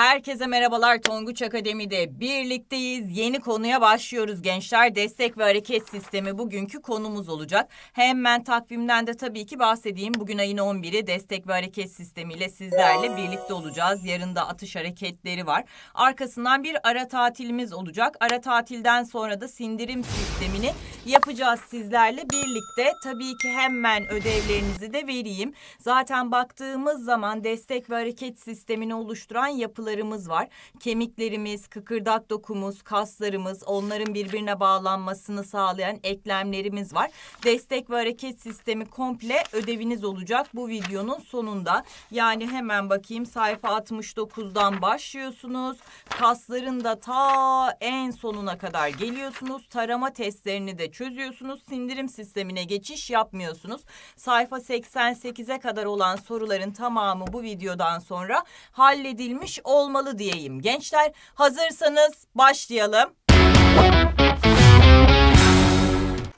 Herkese merhabalar Tonguç Akademi'de birlikteyiz. Yeni konuya başlıyoruz gençler. Destek ve hareket sistemi bugünkü konumuz olacak. Hemen takvimden de tabii ki bahsedeyim. Bugün ayın 11'i destek ve hareket sistemiyle sizlerle birlikte olacağız. Yarın da atış hareketleri var. Arkasından bir ara tatilimiz olacak. Ara tatilden sonra da sindirim sistemini yapacağız sizlerle birlikte. Tabii ki hemen ödevlerinizi de vereyim. Zaten baktığımız zaman destek ve hareket sistemini oluşturan yapıları dokularımız var. Kemiklerimiz, kıkırdak dokumuz, kaslarımız, onların birbirine bağlanmasını sağlayan eklemlerimiz var. Destek ve hareket sistemi komple ödeviniz olacak bu videonun sonunda. Yani hemen bakayım sayfa 69'dan başlıyorsunuz. Kasların da ta en sonuna kadar geliyorsunuz. Tarama testlerini de çözüyorsunuz. Sindirim sistemine geçiş yapmıyorsunuz. Sayfa 88'e kadar olan soruların tamamı bu videodan sonra halledilmiş olacak olmalı diyeyim gençler. Hazırsanız başlayalım.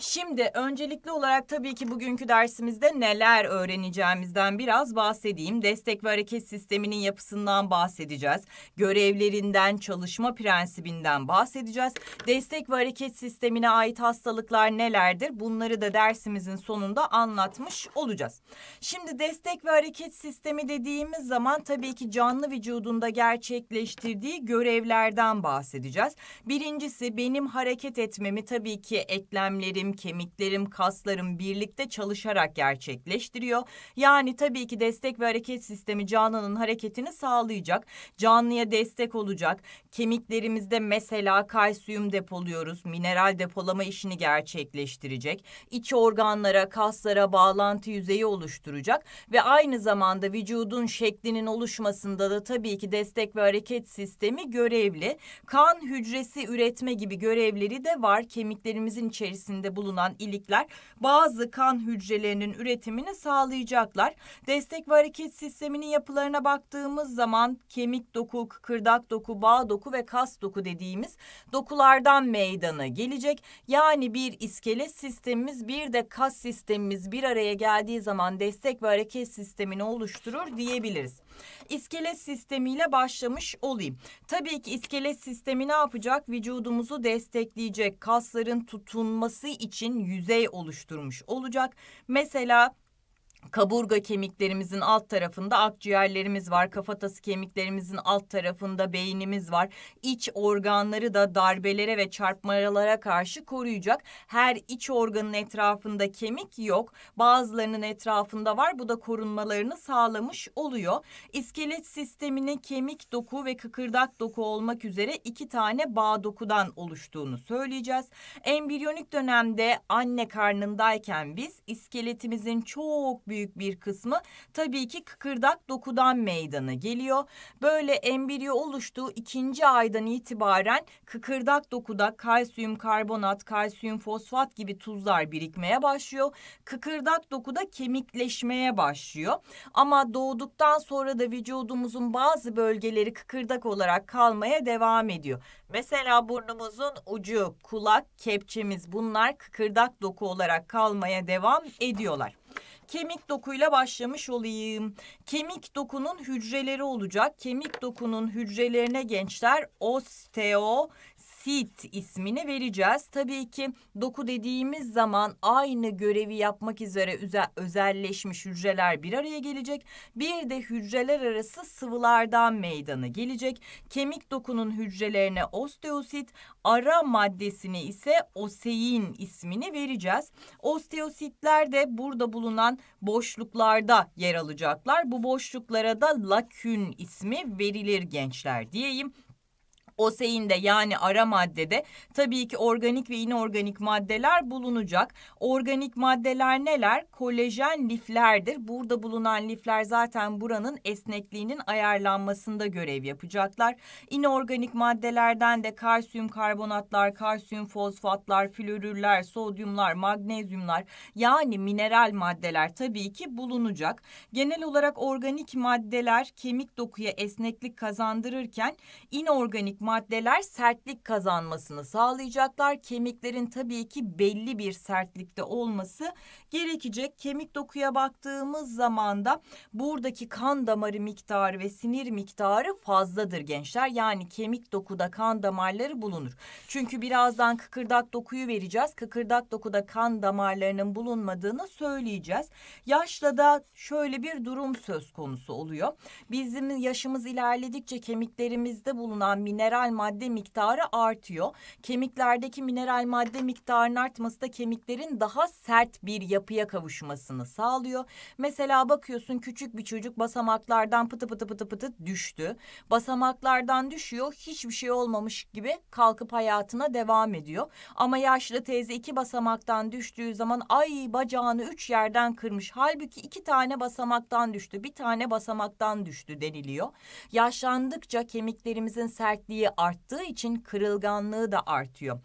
Şimdi öncelikli olarak tabii ki bugünkü dersimizde neler öğreneceğimizden biraz bahsedeyim. Destek ve hareket sisteminin yapısından bahsedeceğiz. Görevlerinden, çalışma prensibinden bahsedeceğiz. Destek ve hareket sistemine ait hastalıklar nelerdir? Bunları da dersimizin sonunda anlatmış olacağız. Şimdi destek ve hareket sistemi dediğimiz zaman tabii ki canlı vücudunda gerçekleştirdiği görevlerden bahsedeceğiz. Birincisi benim hareket etmemi tabii ki eklemlerim, kemiklerim, kaslarım birlikte çalışarak gerçekleştiriyor. Yani tabii ki destek ve hareket sistemi canlının hareketini sağlayacak. Canlıya destek olacak. Kemiklerimizde mesela kalsiyum depoluyoruz. Mineral depolama işini gerçekleştirecek. İç organlara, kaslara bağlantı yüzeyi oluşturacak ve aynı zamanda vücudun şeklinin oluşmasında da tabii ki destek ve hareket sistemi görevli. Kan hücresi üretme gibi görevleri de var. Kemiklerimizin içerisinde Bu bulunan ilikler bazı kan hücrelerinin üretimini sağlayacaklar. Destek ve hareket sisteminin yapılarına baktığımız zaman kemik doku, kıkırdak doku, bağ doku ve kas doku dediğimiz dokulardan meydana gelecek. Yani bir iskelet sistemimiz bir de kas sistemimiz bir araya geldiği zaman destek ve hareket sistemini oluşturur diyebiliriz iskelet sistemiyle başlamış olayım. Tabii ki iskelet sistemi ne yapacak? Vücudumuzu destekleyecek, kasların tutunması için yüzey oluşturmuş olacak. Mesela kaburga kemiklerimizin alt tarafında akciğerlerimiz var. Kafatası kemiklerimizin alt tarafında beynimiz var. İç organları da darbelere ve çarpmalara karşı koruyacak. Her iç organın etrafında kemik yok. Bazılarının etrafında var. Bu da korunmalarını sağlamış oluyor. İskelet sistemine kemik doku ve kıkırdak doku olmak üzere iki tane bağ dokudan oluştuğunu söyleyeceğiz. Embriyonik dönemde anne karnındayken biz iskeletimizin çok büyük bir kısmı tabii ki kıkırdak dokudan meydana geliyor. Böyle embriyo oluştuğu ikinci aydan itibaren kıkırdak dokuda kalsiyum karbonat, kalsiyum fosfat gibi tuzlar birikmeye başlıyor. Kıkırdak dokuda kemikleşmeye başlıyor. Ama doğduktan sonra da vücudumuzun bazı bölgeleri kıkırdak olarak kalmaya devam ediyor. Mesela burnumuzun ucu, kulak, kepçemiz bunlar kıkırdak doku olarak kalmaya devam ediyorlar. Kemik dokuyla başlamış olayım. Kemik dokunun hücreleri olacak. Kemik dokunun hücrelerine gençler osteo sit ismini vereceğiz. Tabii ki doku dediğimiz zaman aynı görevi yapmak üzere özelleşmiş hücreler bir araya gelecek. Bir de hücreler arası sıvılardan meydana gelecek. Kemik dokunun hücrelerine osteosit, ara maddesini ise osein ismini vereceğiz. Osteositler de burada bulunan boşluklarda yer alacaklar. Bu boşluklara da lakün ismi verilir gençler diyeyim. Oseinde yani ara maddede tabii ki organik ve inorganik maddeler bulunacak. Organik maddeler neler? Kolajen liflerdir. Burada bulunan lifler zaten buranın esnekliğinin ayarlanmasında görev yapacaklar. İnorganik maddelerden de kalsiyum karbonatlar, kalsiyum fosfatlar, florürler, sodyumlar, magnezyumlar yani mineral maddeler tabii ki bulunacak. Genel olarak organik maddeler kemik dokuya esneklik kazandırırken inorganik maddeler sertlik kazanmasını sağlayacaklar. Kemiklerin tabii ki belli bir sertlikte olması gerekecek. Kemik dokuya baktığımız zaman da buradaki kan damarı miktarı ve sinir miktarı fazladır gençler. Yani kemik dokuda kan damarları bulunur. Çünkü birazdan kıkırdak dokuyu vereceğiz. Kıkırdak dokuda kan damarlarının bulunmadığını söyleyeceğiz. Yaşla da şöyle bir durum söz konusu oluyor. Bizim yaşımız ilerledikçe kemiklerimizde bulunan mineral mineral madde miktarı artıyor. Kemiklerdeki mineral madde miktarının artması da kemiklerin daha sert bir yapıya kavuşmasını sağlıyor. Mesela bakıyorsun küçük bir çocuk basamaklardan pıtı pıtı pıtı pıtı düştü. Basamaklardan düşüyor hiçbir şey olmamış gibi kalkıp hayatına devam ediyor. Ama yaşlı teyze iki basamaktan düştüğü zaman ay bacağını üç yerden kırmış. Halbuki iki tane basamaktan düştü bir tane basamaktan düştü deniliyor. Yaşlandıkça kemiklerimizin sertliği eşiği arttığı için kırılganlığı da artıyor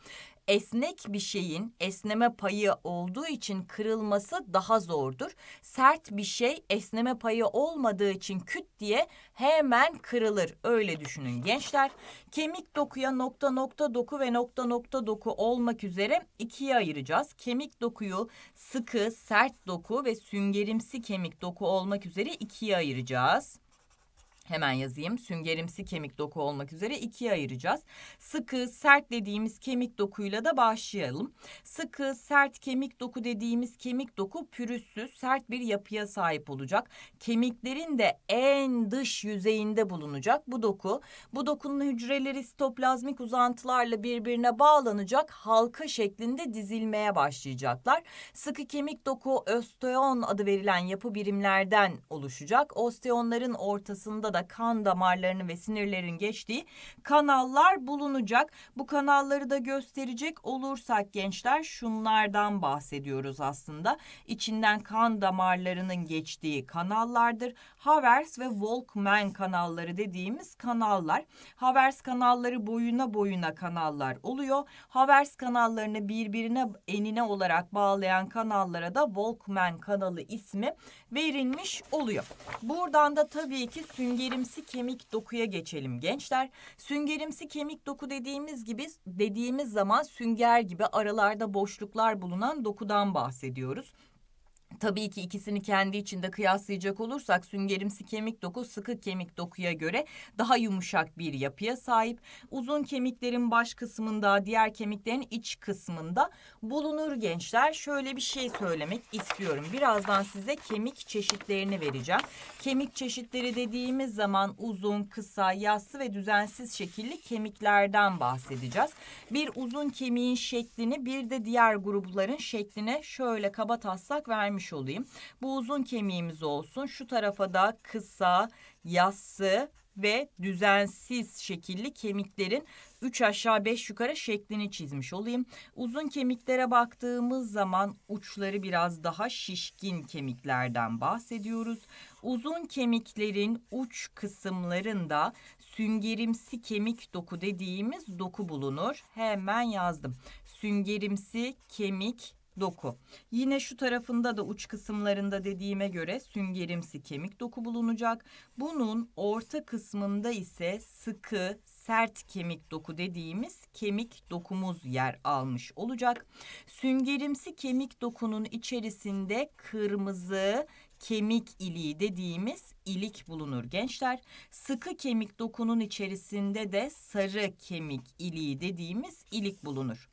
esnek bir şeyin esneme payı olduğu için kırılması daha zordur. Sert bir şey esneme payı olmadığı için küt diye hemen kırılır. Öyle düşünün gençler. Kemik dokuya nokta nokta doku ve nokta nokta doku olmak üzere ikiye ayıracağız. Kemik dokuyu sıkı, sert doku ve süngerimsi kemik doku olmak üzere ikiye ayıracağız. Hemen yazayım. Süngerimsi kemik doku olmak üzere ikiye ayıracağız. Sıkı, sert dediğimiz kemik dokuyla da başlayalım. Sıkı, sert kemik doku dediğimiz kemik doku pürüzsüz, sert bir yapıya sahip olacak. Kemiklerin de en dış yüzeyinde bulunacak bu doku. Bu dokunun hücreleri sitoplazmik uzantılarla birbirine bağlanacak, halka şeklinde dizilmeye başlayacaklar. Sıkı kemik doku osteon adı verilen yapı birimlerden oluşacak. Osteonların ortasında da da kan damarlarının ve sinirlerin geçtiği kanallar bulunacak. Bu kanalları da gösterecek olursak gençler şunlardan bahsediyoruz aslında. İçinden kan damarlarının geçtiği kanallardır. Havers ve Volkmann kanalları dediğimiz kanallar. Havers kanalları boyuna boyuna kanallar oluyor. Havers kanallarını birbirine enine olarak bağlayan kanallara da Volkmann kanalı ismi verilmiş oluyor. Buradan da tabii ki sünger süngerimsi kemik dokuya geçelim gençler. Süngerimsi kemik doku dediğimiz gibi dediğimiz zaman sünger gibi aralarda boşluklar bulunan dokudan bahsediyoruz. Tabii ki ikisini kendi içinde kıyaslayacak olursak süngerimsi kemik doku sıkı kemik dokuya göre daha yumuşak bir yapıya sahip. Uzun kemiklerin baş kısmında, diğer kemiklerin iç kısmında bulunur gençler. Şöyle bir şey söylemek istiyorum. Birazdan size kemik çeşitlerini vereceğim. Kemik çeşitleri dediğimiz zaman uzun, kısa, yassı ve düzensiz şekilli kemiklerden bahsedeceğiz. Bir uzun kemiğin şeklini bir de diğer grupların şekline şöyle kaba taslak vermiş söylemiş olayım. Bu uzun kemiğimiz olsun. Şu tarafa da kısa, yassı ve düzensiz şekilli kemiklerin 3 aşağı 5 yukarı şeklini çizmiş olayım. Uzun kemiklere baktığımız zaman uçları biraz daha şişkin kemiklerden bahsediyoruz. Uzun kemiklerin uç kısımlarında süngerimsi kemik doku dediğimiz doku bulunur. Hemen yazdım. Süngerimsi kemik doku. Yine şu tarafında da uç kısımlarında dediğime göre süngerimsi kemik doku bulunacak. Bunun orta kısmında ise sıkı, sert kemik doku dediğimiz kemik dokumuz yer almış olacak. Süngerimsi kemik dokunun içerisinde kırmızı kemik iliği dediğimiz ilik bulunur gençler. Sıkı kemik dokunun içerisinde de sarı kemik iliği dediğimiz ilik bulunur.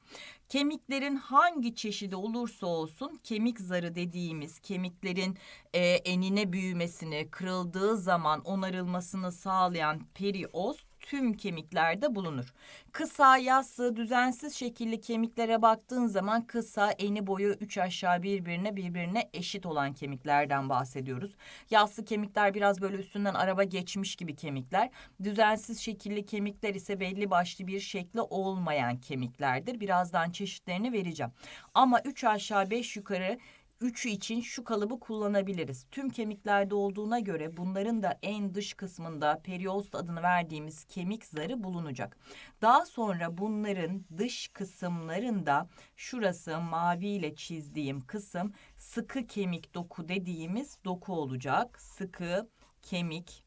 Kemiklerin hangi çeşidi olursa olsun kemik zarı dediğimiz kemiklerin e, enine büyümesini, kırıldığı zaman onarılmasını sağlayan periost tüm kemiklerde bulunur. Kısa, yassı, düzensiz şekilli kemiklere baktığın zaman kısa, eni boyu üç aşağı birbirine birbirine eşit olan kemiklerden bahsediyoruz. Yassı kemikler biraz böyle üstünden araba geçmiş gibi kemikler. Düzensiz şekilli kemikler ise belli başlı bir şekli olmayan kemiklerdir. Birazdan çeşitlerini vereceğim. Ama üç aşağı beş yukarı üçü için şu kalıbı kullanabiliriz. Tüm kemiklerde olduğuna göre bunların da en dış kısmında periost adını verdiğimiz kemik zarı bulunacak. Daha sonra bunların dış kısımlarında şurası maviyle çizdiğim kısım sıkı kemik doku dediğimiz doku olacak. Sıkı kemik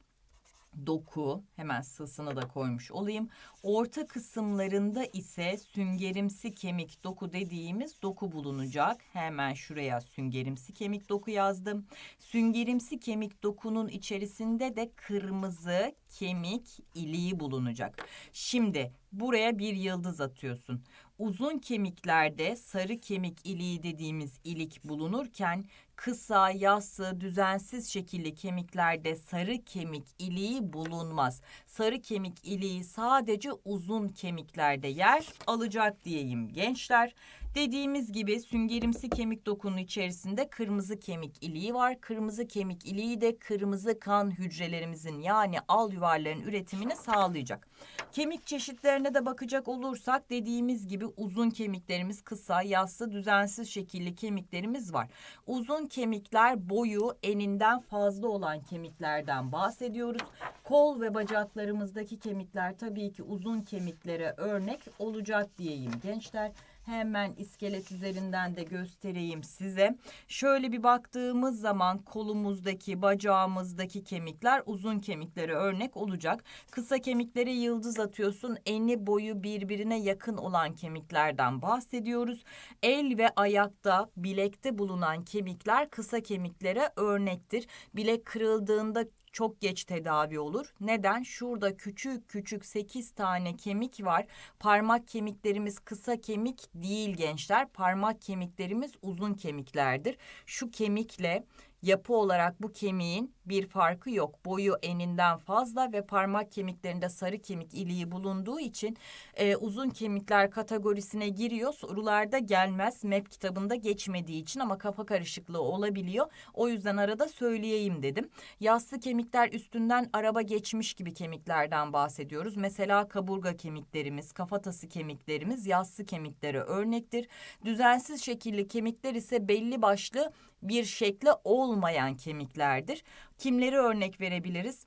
doku hemen sısını da koymuş olayım. Orta kısımlarında ise süngerimsi kemik doku dediğimiz doku bulunacak. Hemen şuraya süngerimsi kemik doku yazdım. Süngerimsi kemik dokunun içerisinde de kırmızı kemik iliği bulunacak. Şimdi buraya bir yıldız atıyorsun. Uzun kemiklerde sarı kemik iliği dediğimiz ilik bulunurken kısa, yassı, düzensiz şekilli kemiklerde sarı kemik iliği bulunmaz. Sarı kemik iliği sadece uzun kemiklerde yer alacak diyeyim gençler. Dediğimiz gibi süngerimsi kemik dokunun içerisinde kırmızı kemik iliği var. Kırmızı kemik iliği de kırmızı kan hücrelerimizin yani al yuvarların üretimini sağlayacak. Kemik çeşitlerine de bakacak olursak dediğimiz gibi uzun kemiklerimiz kısa, yassı, düzensiz şekilli kemiklerimiz var. Uzun kemikler boyu eninden fazla olan kemiklerden bahsediyoruz. Kol ve bacaklarımızdaki kemikler tabii ki uzun kemiklere örnek olacak diyeyim gençler. Hemen iskelet üzerinden de göstereyim size. Şöyle bir baktığımız zaman kolumuzdaki, bacağımızdaki kemikler uzun kemiklere örnek olacak. Kısa kemiklere yıldız atıyorsun. Eni boyu birbirine yakın olan kemiklerden bahsediyoruz. El ve ayakta, bilekte bulunan kemikler kısa kemiklere örnektir. Bilek kırıldığında çok geç tedavi olur. Neden? Şurada küçük küçük 8 tane kemik var. Parmak kemiklerimiz kısa kemik değil gençler. Parmak kemiklerimiz uzun kemiklerdir. Şu kemikle yapı olarak bu kemiğin bir farkı yok. Boyu eninden fazla ve parmak kemiklerinde sarı kemik iliği bulunduğu için e, uzun kemikler kategorisine giriyor. Sorularda gelmez. MEP kitabında geçmediği için ama kafa karışıklığı olabiliyor. O yüzden arada söyleyeyim dedim. Yassı kemikler üstünden araba geçmiş gibi kemiklerden bahsediyoruz. Mesela kaburga kemiklerimiz, kafatası kemiklerimiz yassı kemiklere örnektir. Düzensiz şekilli kemikler ise belli başlı bir şekle olmayan kemiklerdir. Kimleri örnek verebiliriz?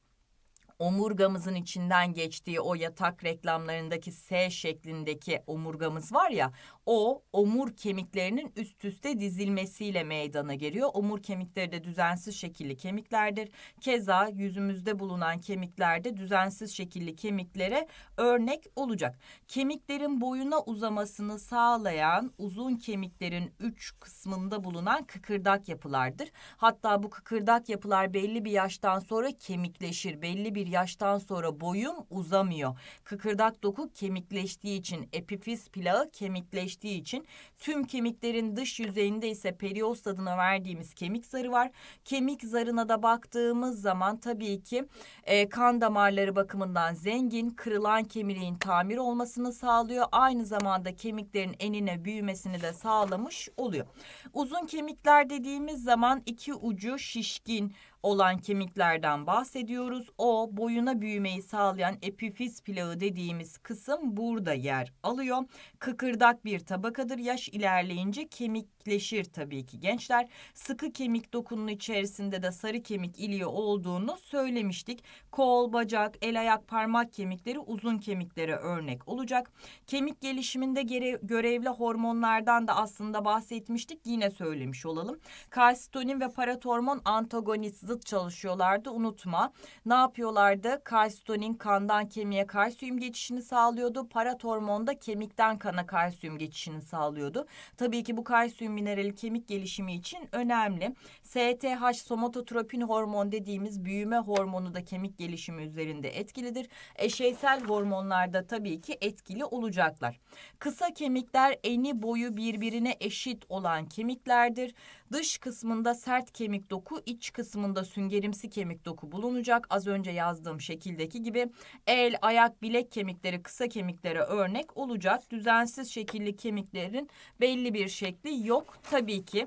omurgamızın içinden geçtiği o yatak reklamlarındaki S şeklindeki omurgamız var ya o omur kemiklerinin üst üste dizilmesiyle meydana geliyor. Omur kemikleri de düzensiz şekilli kemiklerdir. Keza yüzümüzde bulunan kemiklerde düzensiz şekilli kemiklere örnek olacak. Kemiklerin boyuna uzamasını sağlayan uzun kemiklerin üç kısmında bulunan kıkırdak yapılardır. Hatta bu kıkırdak yapılar belli bir yaştan sonra kemikleşir. Belli bir yaştan sonra boyun uzamıyor. Kıkırdak doku kemikleştiği için epifiz plağı kemikleştiği geçtiği için tüm kemiklerin dış yüzeyinde ise periost adına verdiğimiz kemik zarı var. Kemik zarına da baktığımız zaman tabii ki e, kan damarları bakımından zengin, kırılan kemiğin tamir olmasını sağlıyor. Aynı zamanda kemiklerin enine büyümesini de sağlamış oluyor. Uzun kemikler dediğimiz zaman iki ucu şişkin, olan kemiklerden bahsediyoruz. O boyuna büyümeyi sağlayan epifiz plağı dediğimiz kısım burada yer alıyor. Kıkırdak bir tabakadır. Yaş ilerleyince kemik sertleşir tabii ki gençler. Sıkı kemik dokunun içerisinde de sarı kemik iliği olduğunu söylemiştik. Kol, bacak, el ayak parmak kemikleri uzun kemiklere örnek olacak. Kemik gelişiminde gere görevli hormonlardan da aslında bahsetmiştik. Yine söylemiş olalım. Kalsitonin ve paratormon antagonist zıt çalışıyorlardı unutma. Ne yapıyorlardı? Kalsitonin kandan kemiğe kalsiyum geçişini sağlıyordu. Paratormon da kemikten kana kalsiyum geçişini sağlıyordu. Tabii ki bu kalsiyum kalsiyum minerali kemik gelişimi için önemli. STH somatotropin hormon dediğimiz büyüme hormonu da kemik gelişimi üzerinde etkilidir. Eşeysel hormonlarda tabii ki etkili olacaklar. Kısa kemikler eni boyu birbirine eşit olan kemiklerdir. Dış kısmında sert kemik doku, iç kısmında süngerimsi kemik doku bulunacak. Az önce yazdığım şekildeki gibi el, ayak, bilek kemikleri kısa kemiklere örnek olacak. Düzensiz şekilli kemiklerin belli bir şekli yok tabii ki.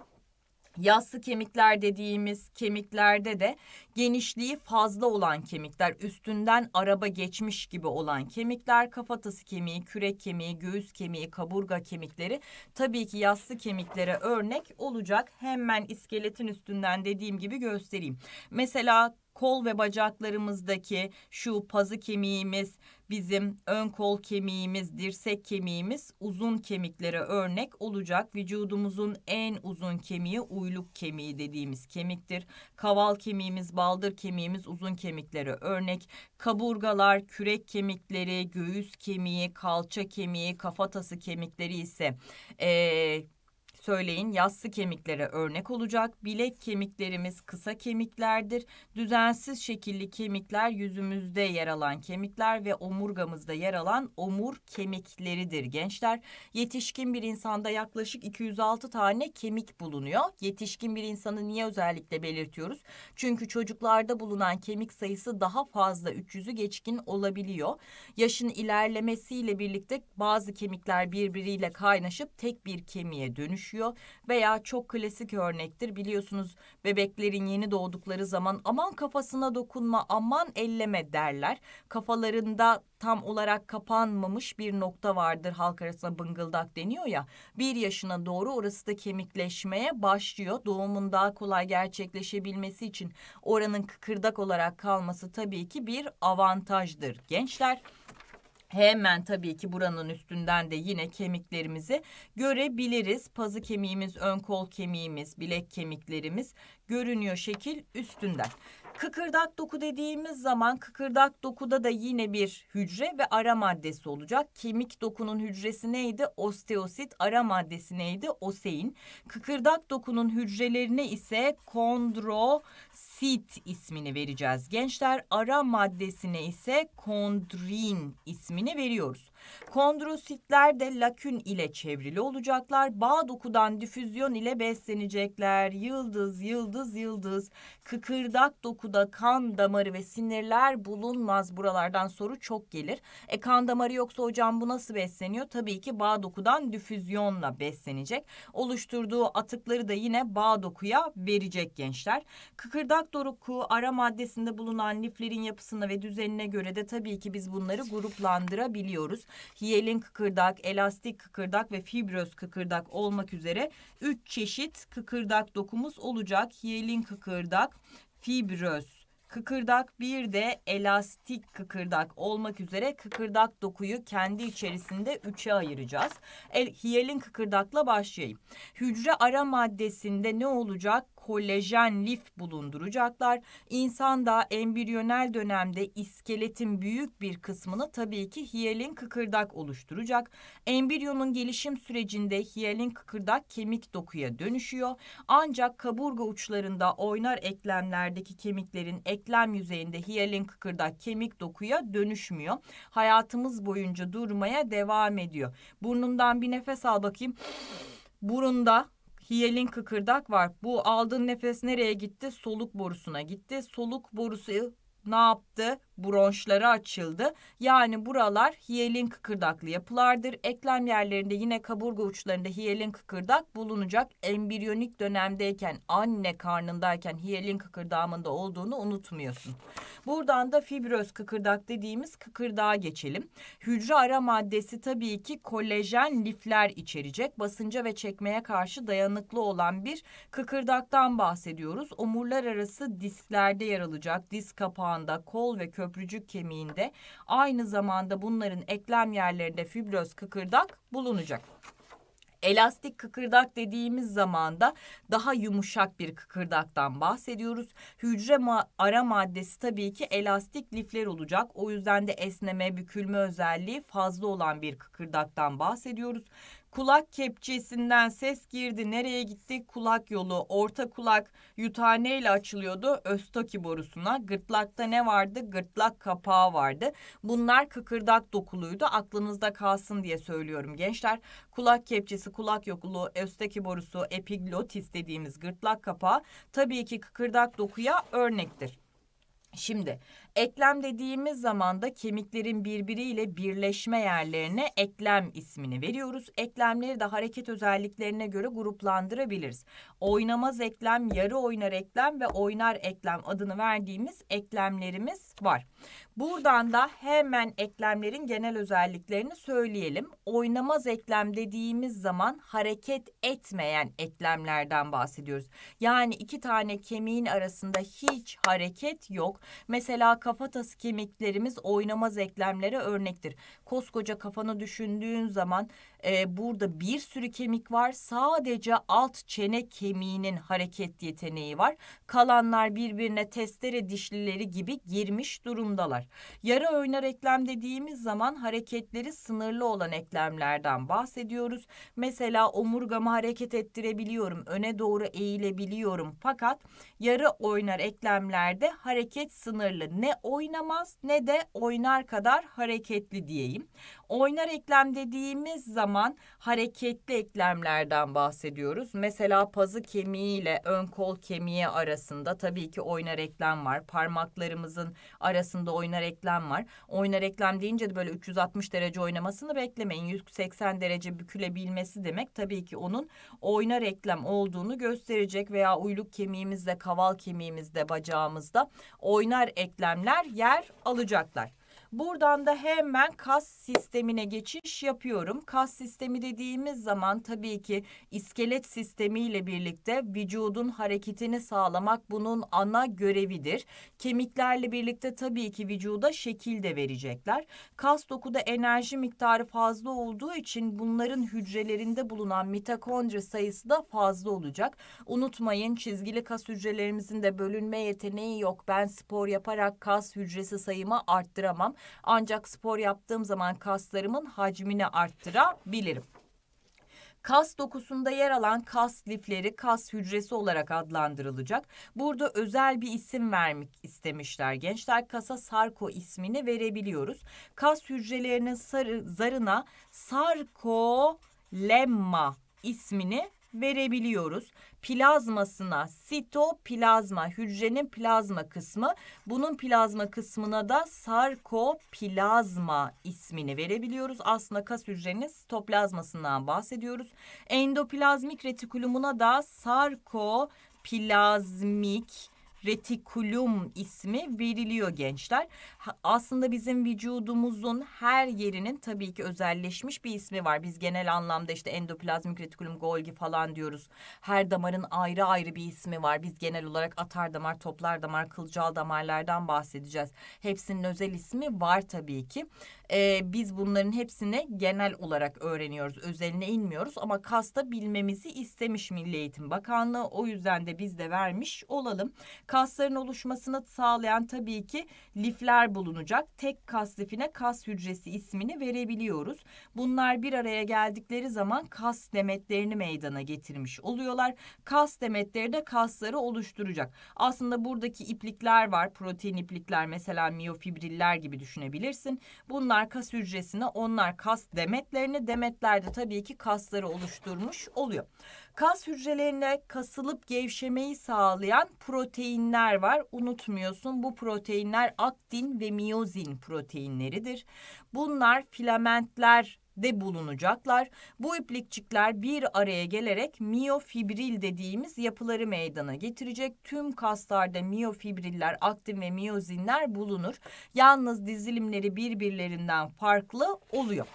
Yassı kemikler dediğimiz kemiklerde de genişliği fazla olan kemikler, üstünden araba geçmiş gibi olan kemikler, kafatası kemiği, kürek kemiği, göğüs kemiği, kaburga kemikleri tabii ki yassı kemiklere örnek olacak. Hemen iskeletin üstünden dediğim gibi göstereyim. Mesela kol ve bacaklarımızdaki şu pazı kemiğimiz, bizim ön kol kemiğimiz, dirsek kemiğimiz uzun kemiklere örnek olacak. Vücudumuzun en uzun kemiği uyluk kemiği dediğimiz kemiktir. Kaval kemiğimiz, baldır kemiğimiz uzun kemiklere örnek. Kaburgalar, kürek kemikleri, göğüs kemiği, kalça kemiği, kafatası kemikleri ise e, Söyleyin yassı kemiklere örnek olacak. Bilek kemiklerimiz kısa kemiklerdir. Düzensiz şekilli kemikler yüzümüzde yer alan kemikler ve omurgamızda yer alan omur kemikleridir gençler. Yetişkin bir insanda yaklaşık 206 tane kemik bulunuyor. Yetişkin bir insanı niye özellikle belirtiyoruz? Çünkü çocuklarda bulunan kemik sayısı daha fazla 300'ü geçkin olabiliyor. Yaşın ilerlemesiyle birlikte bazı kemikler birbiriyle kaynaşıp tek bir kemiğe dönüşüyor oluşuyor veya çok klasik örnektir biliyorsunuz bebeklerin yeni doğdukları zaman aman kafasına dokunma aman elleme derler kafalarında tam olarak kapanmamış bir nokta vardır halk arasında bıngıldak deniyor ya bir yaşına doğru orası da kemikleşmeye başlıyor doğumun daha kolay gerçekleşebilmesi için oranın kıkırdak olarak kalması tabii ki bir avantajdır gençler. Hemen tabii ki buranın üstünden de yine kemiklerimizi görebiliriz. Pazı kemiğimiz, ön kol kemiğimiz, bilek kemiklerimiz görünüyor şekil üstünden. Kıkırdak doku dediğimiz zaman kıkırdak dokuda da yine bir hücre ve ara maddesi olacak. Kemik dokunun hücresi neydi? Osteosit, ara maddesi neydi? Osein. Kıkırdak dokunun hücrelerine ise kondrosit ismini vereceğiz. Gençler ara maddesine ise kondrin ismini veriyoruz. Kondrositler de lakün ile çevrili olacaklar. Bağ dokudan difüzyon ile beslenecekler. Yıldız, yıldız, yıldız. Kıkırdak dokuda kan damarı ve sinirler bulunmaz. Buralardan soru çok gelir. E kan damarı yoksa hocam bu nasıl besleniyor? Tabii ki bağ dokudan difüzyonla beslenecek. Oluşturduğu atıkları da yine bağ dokuya verecek gençler. Kıkırdak doruku ara maddesinde bulunan liflerin yapısına ve düzenine göre de tabii ki biz bunları gruplandırabiliyoruz hiyelin kıkırdak, elastik kıkırdak ve fibroz kıkırdak olmak üzere üç çeşit kıkırdak dokumuz olacak. Hiyelin kıkırdak, fibroz kıkırdak bir de elastik kıkırdak olmak üzere kıkırdak dokuyu kendi içerisinde üçe ayıracağız. El, hiyelin kıkırdakla başlayayım. Hücre ara maddesinde ne olacak? kolajen lif bulunduracaklar. İnsan da embriyonel dönemde iskeletin büyük bir kısmını tabii ki hiyalin kıkırdak oluşturacak. Embriyonun gelişim sürecinde hiyalin kıkırdak kemik dokuya dönüşüyor. Ancak kaburga uçlarında oynar eklemlerdeki kemiklerin eklem yüzeyinde hiyalin kıkırdak kemik dokuya dönüşmüyor. Hayatımız boyunca durmaya devam ediyor. Burnundan bir nefes al bakayım. Burunda hiyelin kıkırdak var. Bu aldığın nefes nereye gitti? Soluk borusuna gitti. Soluk borusu ne yaptı? Bronşları açıldı. Yani buralar hiyelin kıkırdaklı yapılardır. Eklem yerlerinde yine kaburga uçlarında hiyelin kıkırdak bulunacak. Embriyonik dönemdeyken anne karnındayken hiyelin kıkırdağında olduğunu unutmuyorsun. Buradan da fibroz kıkırdak dediğimiz kıkırdağa geçelim. Hücre ara maddesi tabii ki kolajen lifler içerecek. Basınca ve çekmeye karşı dayanıklı olan bir kıkırdaktan bahsediyoruz. Omurlar arası disklerde yer alacak. Disk kapağı kapağında, kol ve köprücük kemiğinde aynı zamanda bunların eklem yerlerinde fibroz kıkırdak bulunacak. Elastik kıkırdak dediğimiz zaman da daha yumuşak bir kıkırdaktan bahsediyoruz. Hücre ma ara maddesi tabii ki elastik lifler olacak. O yüzden de esneme, bükülme özelliği fazla olan bir kıkırdaktan bahsediyoruz. Kulak kepçesinden ses girdi. Nereye gitti? Kulak yolu. Orta kulak yutane ile açılıyordu. östaki borusuna. Gırtlakta ne vardı? Gırtlak kapağı vardı. Bunlar kıkırdak dokuluydu. Aklınızda kalsın diye söylüyorum gençler. Kulak kepçesi, kulak yolu, östaki borusu, epiglotis dediğimiz gırtlak kapağı tabii ki kıkırdak dokuya örnektir. Şimdi Eklem dediğimiz zaman da kemiklerin birbiriyle birleşme yerlerine eklem ismini veriyoruz. Eklemleri de hareket özelliklerine göre gruplandırabiliriz. Oynamaz eklem, yarı oynar eklem ve oynar eklem adını verdiğimiz eklemlerimiz var. Buradan da hemen eklemlerin genel özelliklerini söyleyelim. Oynamaz eklem dediğimiz zaman hareket etmeyen eklemlerden bahsediyoruz. Yani iki tane kemiğin arasında hiç hareket yok. Mesela kafatası kemiklerimiz oynamaz eklemlere örnektir. Koskoca kafanı düşündüğün zaman e, burada bir sürü kemik var. Sadece alt çene kemiğinin hareket yeteneği var. Kalanlar birbirine testere dişlileri gibi girmiş durumdalar. Yarı oynar eklem dediğimiz zaman hareketleri sınırlı olan eklemlerden bahsediyoruz. Mesela omurgamı hareket ettirebiliyorum, öne doğru eğilebiliyorum. Fakat yarı oynar eklemlerde hareket sınırlı. Ne oynamaz ne de oynar kadar hareketli diyeyim. Oynar eklem dediğimiz zaman zaman hareketli eklemlerden bahsediyoruz. Mesela pazı kemiği ile ön kol kemiği arasında tabii ki oynar eklem var. Parmaklarımızın arasında oynar eklem var. Oynar eklem deyince de böyle 360 derece oynamasını beklemeyin. 180 derece bükülebilmesi demek tabii ki onun oynar eklem olduğunu gösterecek veya uyluk kemiğimizde, kaval kemiğimizde, bacağımızda oynar eklemler yer alacaklar. Buradan da hemen kas sistemine geçiş yapıyorum. Kas sistemi dediğimiz zaman tabii ki iskelet sistemiyle birlikte vücudun hareketini sağlamak bunun ana görevidir. Kemiklerle birlikte tabii ki vücuda şekil de verecekler. Kas dokuda enerji miktarı fazla olduğu için bunların hücrelerinde bulunan mitokondri sayısı da fazla olacak. Unutmayın çizgili kas hücrelerimizin de bölünme yeteneği yok. Ben spor yaparak kas hücresi sayımı arttıramam. Ancak spor yaptığım zaman kaslarımın hacmini arttırabilirim. Kas dokusunda yer alan kas lifleri kas hücresi olarak adlandırılacak. Burada özel bir isim vermek istemişler. Gençler kasa sarko ismini verebiliyoruz. Kas hücrelerinin sarı, zarına sarkolemma ismini verebiliyoruz. Plazmasına sitoplazma, hücrenin plazma kısmı. Bunun plazma kısmına da sarkoplazma ismini verebiliyoruz. Aslında kas hücrenin sitoplazmasından bahsediyoruz. Endoplazmik retikulumuna da sarkoplazmik retikulum ismi veriliyor gençler. aslında bizim vücudumuzun her yerinin tabii ki özelleşmiş bir ismi var. Biz genel anlamda işte endoplazmik retikulum golgi falan diyoruz. Her damarın ayrı ayrı bir ismi var. Biz genel olarak atar damar, toplar damar, kılcal damarlardan bahsedeceğiz. Hepsinin özel ismi var tabii ki e, biz bunların hepsini genel olarak öğreniyoruz. Özeline inmiyoruz ama KAS'ta bilmemizi istemiş Milli Eğitim Bakanlığı. O yüzden de biz de vermiş olalım. Kasların oluşmasını sağlayan tabii ki lifler bulunacak. Tek kas lifine kas hücresi ismini verebiliyoruz. Bunlar bir araya geldikleri zaman kas demetlerini meydana getirmiş oluyorlar. Kas demetleri de kasları oluşturacak. Aslında buradaki iplikler var. Protein iplikler mesela miyofibriller gibi düşünebilirsin. Bunlar bunlar kas hücresine, onlar kas demetlerini demetlerde tabii ki kasları oluşturmuş oluyor. Kas hücrelerine kasılıp gevşemeyi sağlayan proteinler var. Unutmuyorsun bu proteinler aktin ve miyozin proteinleridir. Bunlar filamentler de bulunacaklar. Bu iplikçikler bir araya gelerek miyofibril dediğimiz yapıları meydana getirecek. Tüm kaslarda miyofibriller, aktin ve miyozinler bulunur. Yalnız dizilimleri birbirlerinden farklı oluyor.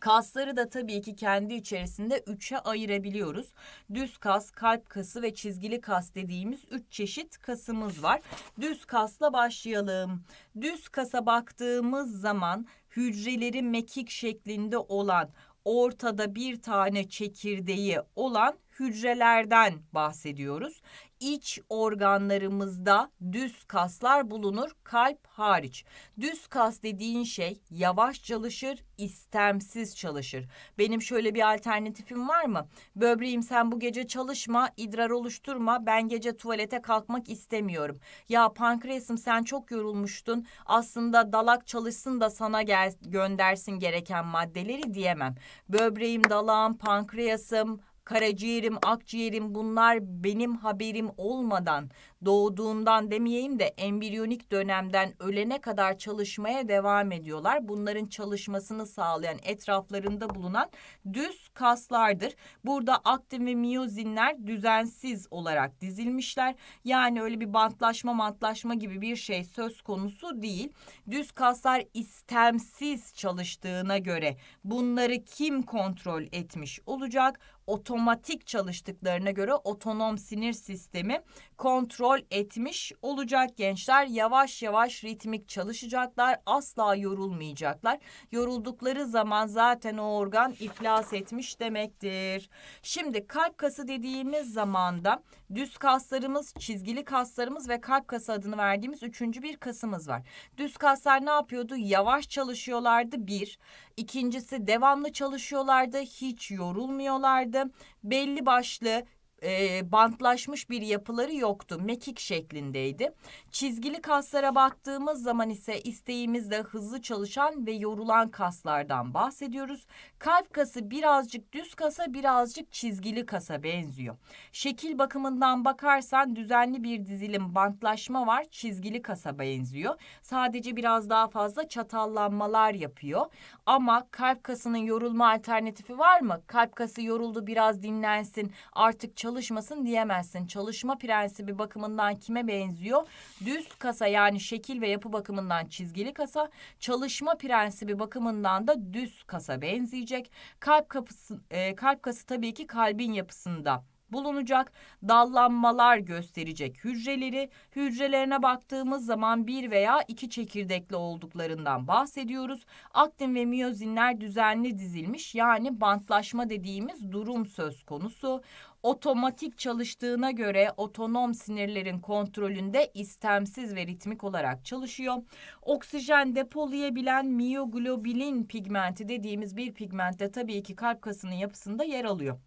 Kasları da tabii ki kendi içerisinde üçe ayırabiliyoruz. Düz kas, kalp kası ve çizgili kas dediğimiz üç çeşit kasımız var. Düz kasla başlayalım. Düz kasa baktığımız zaman hücreleri mekik şeklinde olan ortada bir tane çekirdeği olan hücrelerden bahsediyoruz iç organlarımızda düz kaslar bulunur kalp hariç. Düz kas dediğin şey yavaş çalışır, istemsiz çalışır. Benim şöyle bir alternatifim var mı? Böbreğim sen bu gece çalışma, idrar oluşturma. Ben gece tuvalete kalkmak istemiyorum. Ya pankreasım sen çok yorulmuştun. Aslında dalak çalışsın da sana gel göndersin gereken maddeleri diyemem. Böbreğim, dalağım, pankreasım, karaciğerim, akciğerim bunlar benim haberim olmadan doğduğundan demeyeyim de embriyonik dönemden ölene kadar çalışmaya devam ediyorlar. Bunların çalışmasını sağlayan etraflarında bulunan düz kaslardır. Burada aktin ve miyozinler düzensiz olarak dizilmişler. Yani öyle bir bantlaşma mantlaşma gibi bir şey söz konusu değil. Düz kaslar istemsiz çalıştığına göre bunları kim kontrol etmiş olacak? otomatik çalıştıklarına göre otonom sinir sistemi kontrol etmiş olacak gençler. Yavaş yavaş ritmik çalışacaklar. Asla yorulmayacaklar. Yoruldukları zaman zaten o organ iflas etmiş demektir. Şimdi kalp kası dediğimiz zamanda Düz kaslarımız, çizgili kaslarımız ve kalp kası adını verdiğimiz üçüncü bir kasımız var. Düz kaslar ne yapıyordu? Yavaş çalışıyorlardı bir. İkincisi devamlı çalışıyorlardı. Hiç yorulmuyorlardı. Belli başlı e, bantlaşmış bir yapıları yoktu. Mekik şeklindeydi. Çizgili kaslara baktığımız zaman ise isteğimizde hızlı çalışan ve yorulan kaslardan bahsediyoruz. Kalp kası birazcık düz kasa birazcık çizgili kasa benziyor. Şekil bakımından bakarsan düzenli bir dizilim bantlaşma var. Çizgili kasa benziyor. Sadece biraz daha fazla çatallanmalar yapıyor. Ama kalp kasının yorulma alternatifi var mı? Kalp kası yoruldu biraz dinlensin artık çalışsın çalışmasın diyemezsin. Çalışma prensibi bakımından kime benziyor? Düz kasa yani şekil ve yapı bakımından çizgili kasa, çalışma prensibi bakımından da düz kasa benzeyecek. Kalp kapısı e, kalp kası tabii ki kalbin yapısında bulunacak. Dallanmalar gösterecek hücreleri. Hücrelerine baktığımız zaman bir veya iki çekirdekli olduklarından bahsediyoruz. Aktin ve miyozinler düzenli dizilmiş yani bantlaşma dediğimiz durum söz konusu otomatik çalıştığına göre otonom sinirlerin kontrolünde istemsiz ve ritmik olarak çalışıyor. Oksijen depolayabilen miyoglobin pigmenti dediğimiz bir pigment de tabii ki kalp kasının yapısında yer alıyor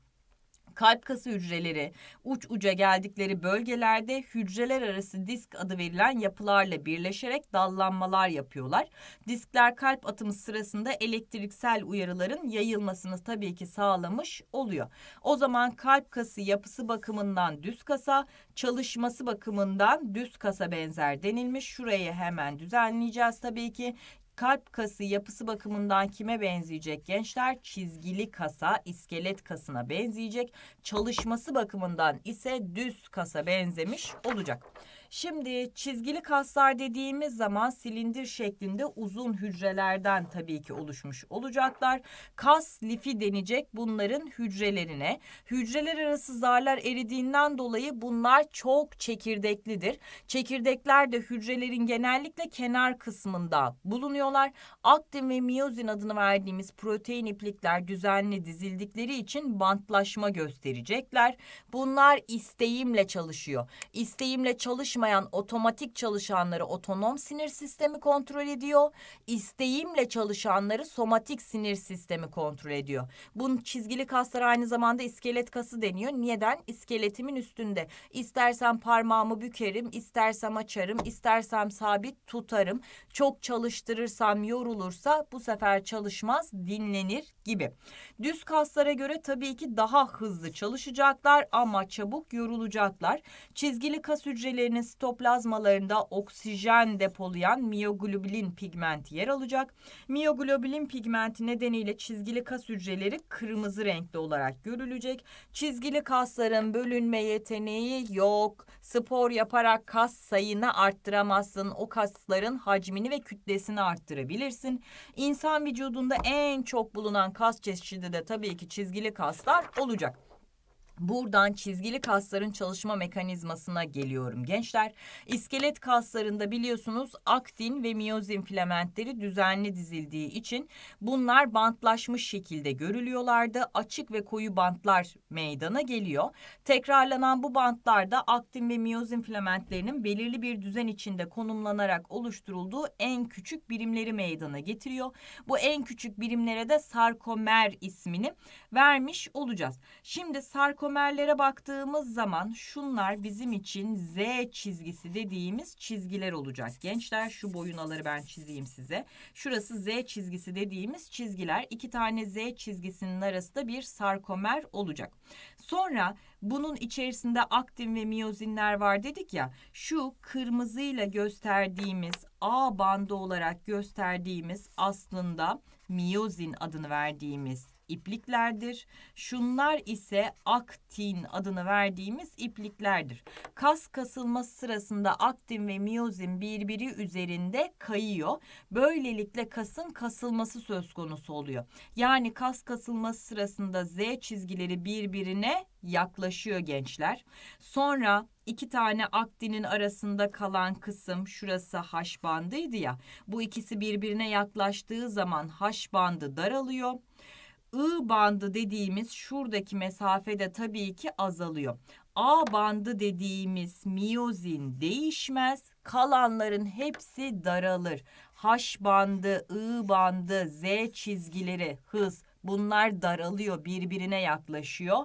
kalp kası hücreleri uç uca geldikleri bölgelerde hücreler arası disk adı verilen yapılarla birleşerek dallanmalar yapıyorlar. Diskler kalp atımı sırasında elektriksel uyarıların yayılmasını tabii ki sağlamış oluyor. O zaman kalp kası yapısı bakımından düz kasa, çalışması bakımından düz kasa benzer denilmiş. Şurayı hemen düzenleyeceğiz tabii ki. Kalp kası yapısı bakımından kime benzeyecek gençler? Çizgili kasa, iskelet kasına benzeyecek. Çalışması bakımından ise düz kasa benzemiş olacak. Şimdi çizgili kaslar dediğimiz zaman silindir şeklinde uzun hücrelerden tabii ki oluşmuş olacaklar. Kas lifi denecek bunların hücrelerine. Hücreler arası zarlar eridiğinden dolayı bunlar çok çekirdeklidir. Çekirdekler de hücrelerin genellikle kenar kısmında bulunuyorlar. Aktin ve miyozin adını verdiğimiz protein iplikler düzenli dizildikleri için bantlaşma gösterecekler. Bunlar isteğimle çalışıyor. İsteğimle çalışma çalışmayan otomatik çalışanları otonom sinir sistemi kontrol ediyor. İsteğimle çalışanları somatik sinir sistemi kontrol ediyor. Bunun çizgili kaslar aynı zamanda iskelet kası deniyor. Neden? İskeletimin üstünde. İstersem parmağımı bükerim, istersem açarım, istersem sabit tutarım. Çok çalıştırırsam yorulursa bu sefer çalışmaz, dinlenir gibi. Düz kaslara göre tabii ki daha hızlı çalışacaklar ama çabuk yorulacaklar. Çizgili kas hücrelerinin sitoplazmalarında oksijen depolayan miyoglobin pigmenti yer alacak. Miyoglobin pigmenti nedeniyle çizgili kas hücreleri kırmızı renkli olarak görülecek. Çizgili kasların bölünme yeteneği yok. Spor yaparak kas sayını arttıramazsın. O kasların hacmini ve kütlesini arttırabilirsin. İnsan vücudunda en çok bulunan kas çeşidi de tabii ki çizgili kaslar olacak. Buradan çizgili kasların çalışma mekanizmasına geliyorum gençler. İskelet kaslarında biliyorsunuz aktin ve miyozin filamentleri düzenli dizildiği için bunlar bantlaşmış şekilde görülüyorlardı. Açık ve koyu bantlar meydana geliyor. Tekrarlanan bu bantlarda aktin ve miyozin filamentlerinin belirli bir düzen içinde konumlanarak oluşturulduğu en küçük birimleri meydana getiriyor. Bu en küçük birimlere de sarkomer ismini vermiş olacağız. Şimdi sarkomer izomerlere baktığımız zaman şunlar bizim için Z çizgisi dediğimiz çizgiler olacak. Gençler şu boyunaları ben çizeyim size. Şurası Z çizgisi dediğimiz çizgiler. İki tane Z çizgisinin arasında bir sarkomer olacak. Sonra bunun içerisinde aktin ve miyozinler var dedik ya. Şu kırmızıyla gösterdiğimiz A bandı olarak gösterdiğimiz aslında miyozin adını verdiğimiz ipliklerdir. Şunlar ise aktin adını verdiğimiz ipliklerdir. Kas kasılması sırasında aktin ve miyozin birbiri üzerinde kayıyor. Böylelikle kasın kasılması söz konusu oluyor. Yani kas kasılması sırasında Z çizgileri birbirine yaklaşıyor gençler. Sonra iki tane aktinin arasında kalan kısım şurası H bandıydı ya. Bu ikisi birbirine yaklaştığı zaman H bandı daralıyor I bandı dediğimiz şuradaki mesafede tabii ki azalıyor. A bandı dediğimiz miyozin değişmez. Kalanların hepsi daralır. H bandı, I bandı, Z çizgileri, hız bunlar daralıyor birbirine yaklaşıyor.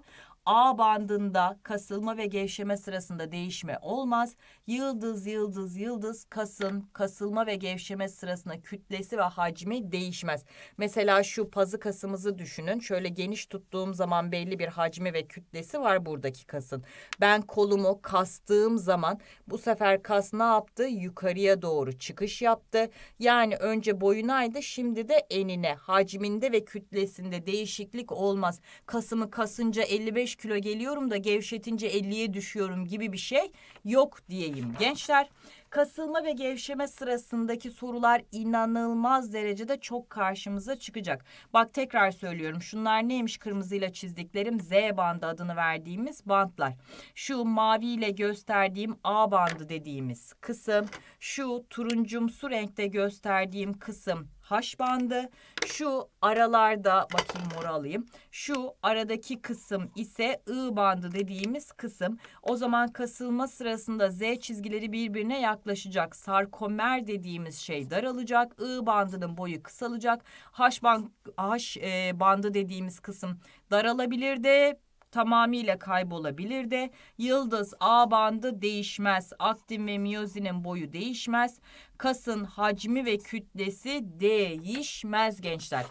A bandında kasılma ve gevşeme sırasında değişme olmaz. Yıldız, yıldız, yıldız kasın kasılma ve gevşeme sırasında kütlesi ve hacmi değişmez. Mesela şu pazı kasımızı düşünün. Şöyle geniş tuttuğum zaman belli bir hacmi ve kütlesi var buradaki kasın. Ben kolumu kastığım zaman bu sefer kas ne yaptı? Yukarıya doğru çıkış yaptı. Yani önce boyunaydı şimdi de enine. Hacminde ve kütlesinde değişiklik olmaz. Kasımı kasınca 55 kilo geliyorum da gevşetince 50'ye düşüyorum gibi bir şey yok diyeyim gençler. Kasılma ve gevşeme sırasındaki sorular inanılmaz derecede çok karşımıza çıkacak. Bak tekrar söylüyorum şunlar neymiş kırmızıyla çizdiklerim Z bandı adını verdiğimiz bantlar. Şu maviyle gösterdiğim A bandı dediğimiz kısım. Şu turuncumsu renkte gösterdiğim kısım H bandı. Şu aralarda bakayım moru alayım. Şu aradaki kısım ise I bandı dediğimiz kısım. O zaman kasılma sırasında Z çizgileri birbirine yaklaşacak. Sarkomer dediğimiz şey daralacak. I bandının boyu kısalacak. haş band, e, bandı dediğimiz kısım daralabilir de tamamıyla kaybolabilir de yıldız A bandı değişmez. Aktin ve miyozinin boyu değişmez. Kasın hacmi ve kütlesi değişmez gençler.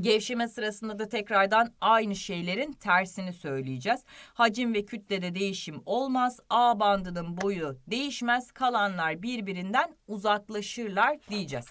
Gevşeme sırasında da tekrardan aynı şeylerin tersini söyleyeceğiz. Hacim ve kütlede değişim olmaz. A bandının boyu değişmez. Kalanlar birbirinden uzaklaşırlar diyeceğiz.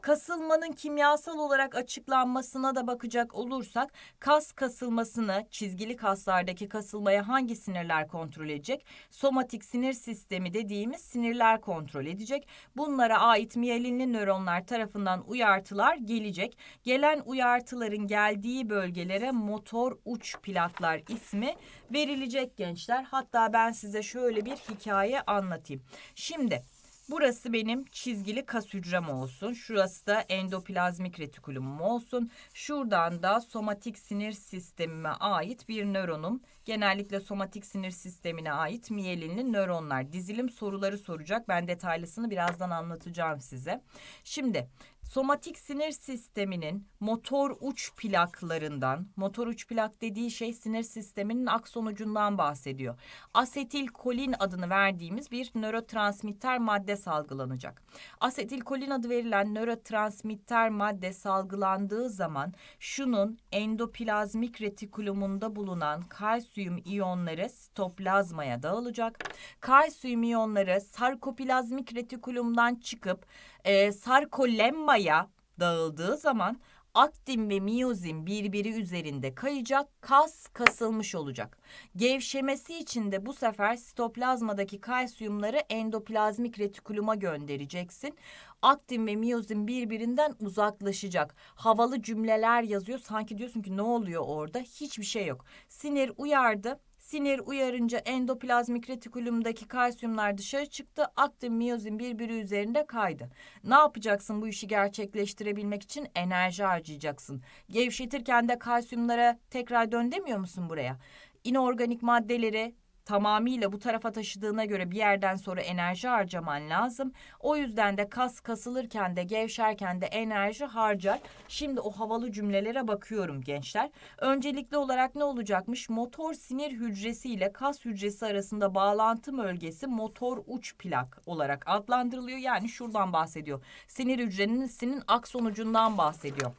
Kasılmanın kimyasal olarak açıklanmasına da bakacak olursak kas kasılmasını çizgili kaslardaki kasılmaya hangi sinirler kontrol edecek? Somatik sinir sistemi dediğimiz sinirler kontrol edecek. Bunlara ait miyelinli nöronlar tarafından uyartılar gelecek. Gelen uyartıların geldiği bölgelere motor uç plaklar ismi verilecek gençler. Hatta ben size şöyle bir hikaye anlatayım. Şimdi Burası benim çizgili kas hücrem olsun. Şurası da endoplazmik retikulumum olsun. Şuradan da somatik sinir sistemime ait bir nöronum. Genellikle somatik sinir sistemine ait miyelinli nöronlar. Dizilim soruları soracak. Ben detaylısını birazdan anlatacağım size. Şimdi somatik sinir sisteminin motor uç plaklarından, motor uç plak dediği şey sinir sisteminin akson ucundan bahsediyor. Asetilkolin adını verdiğimiz bir nörotransmitter madde salgılanacak. Asetilkolin adı verilen nörotransmitter madde salgılandığı zaman şunun endoplazmik retikulumunda bulunan kalsiyum iyonları sitoplazmaya dağılacak. Kalsiyum iyonları sarkoplazmik retikulumdan çıkıp e, ee, sarkolemmaya dağıldığı zaman aktin ve miyozin birbiri üzerinde kayacak, kas kasılmış olacak. Gevşemesi için de bu sefer sitoplazmadaki kalsiyumları endoplazmik retikuluma göndereceksin. Aktin ve miyozin birbirinden uzaklaşacak. Havalı cümleler yazıyor. Sanki diyorsun ki ne oluyor orada? Hiçbir şey yok. Sinir uyardı Sinir uyarınca endoplazmik retikulumdaki kalsiyumlar dışarı çıktı. Aktin miyozin birbiri üzerinde kaydı. Ne yapacaksın bu işi gerçekleştirebilmek için? Enerji harcayacaksın. Gevşetirken de kalsiyumlara tekrar dön demiyor musun buraya? İnorganik maddeleri tamamıyla bu tarafa taşıdığına göre bir yerden sonra enerji harcaman lazım. O yüzden de kas kasılırken de gevşerken de enerji harcar. Şimdi o havalı cümlelere bakıyorum gençler. Öncelikli olarak ne olacakmış? Motor sinir hücresi ile kas hücresi arasında bağlantı bölgesi motor uç plak olarak adlandırılıyor. Yani şuradan bahsediyor. Sinir hücrenin sinin aksonucundan bahsediyor.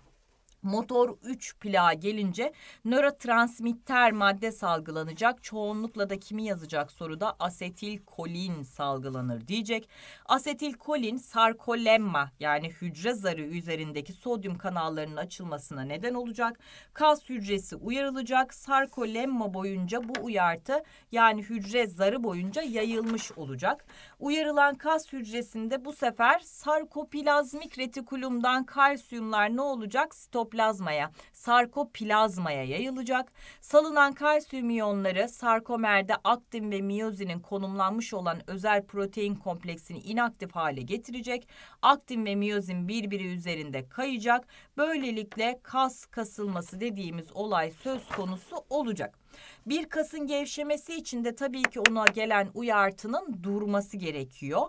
Motor 3 plağa gelince nörotransmitter madde salgılanacak. Çoğunlukla da kimi yazacak soruda asetilkolin salgılanır diyecek. Asetilkolin sarkolemma yani hücre zarı üzerindeki sodyum kanallarının açılmasına neden olacak. Kas hücresi uyarılacak. Sarkolemma boyunca bu uyartı yani hücre zarı boyunca yayılmış olacak. Uyarılan kas hücresinde bu sefer sarkoplazmik retikulumdan kalsiyumlar ne olacak? Stop sitoplazmaya, sarkoplazmaya yayılacak. Salınan kalsiyum iyonları sarkomerde aktin ve miyozinin konumlanmış olan özel protein kompleksini inaktif hale getirecek. Aktin ve miyozin birbiri üzerinde kayacak. Böylelikle kas kasılması dediğimiz olay söz konusu olacak. Bir kasın gevşemesi için de tabii ki ona gelen uyartının durması gerekiyor.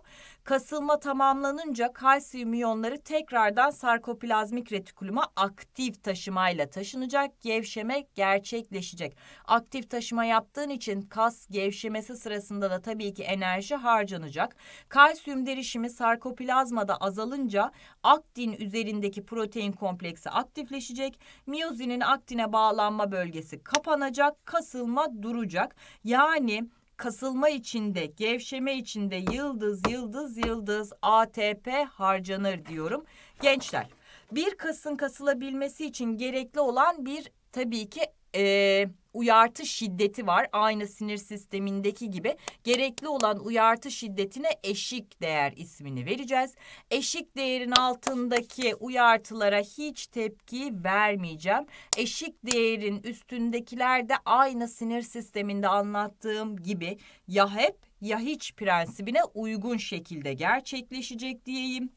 Kasılma tamamlanınca kalsiyum iyonları tekrardan sarkoplazmik retikuluma aktif taşımayla taşınacak. Gevşeme gerçekleşecek. Aktif taşıma yaptığın için kas gevşemesi sırasında da tabii ki enerji harcanacak. Kalsiyum derişimi sarkoplazmada azalınca aktin üzerindeki protein kompleksi aktifleşecek. Miyozinin aktine bağlanma bölgesi kapanacak, kasılma duracak. Yani kasılma içinde, gevşeme içinde yıldız yıldız yıldız ATP harcanır diyorum. Gençler, bir kasın kasılabilmesi için gerekli olan bir tabii ki e, uyartı şiddeti var. Aynı sinir sistemindeki gibi gerekli olan uyartı şiddetine eşik değer ismini vereceğiz. Eşik değerin altındaki uyartılara hiç tepki vermeyeceğim. Eşik değerin üstündekiler de aynı sinir sisteminde anlattığım gibi ya hep ya hiç prensibine uygun şekilde gerçekleşecek diyeyim.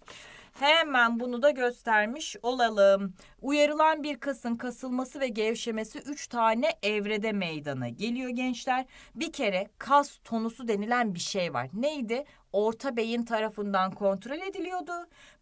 Hemen bunu da göstermiş olalım. Uyarılan bir kasın kasılması ve gevşemesi 3 tane evrede meydana geliyor gençler. Bir kere kas tonusu denilen bir şey var. Neydi? Orta beyin tarafından kontrol ediliyordu.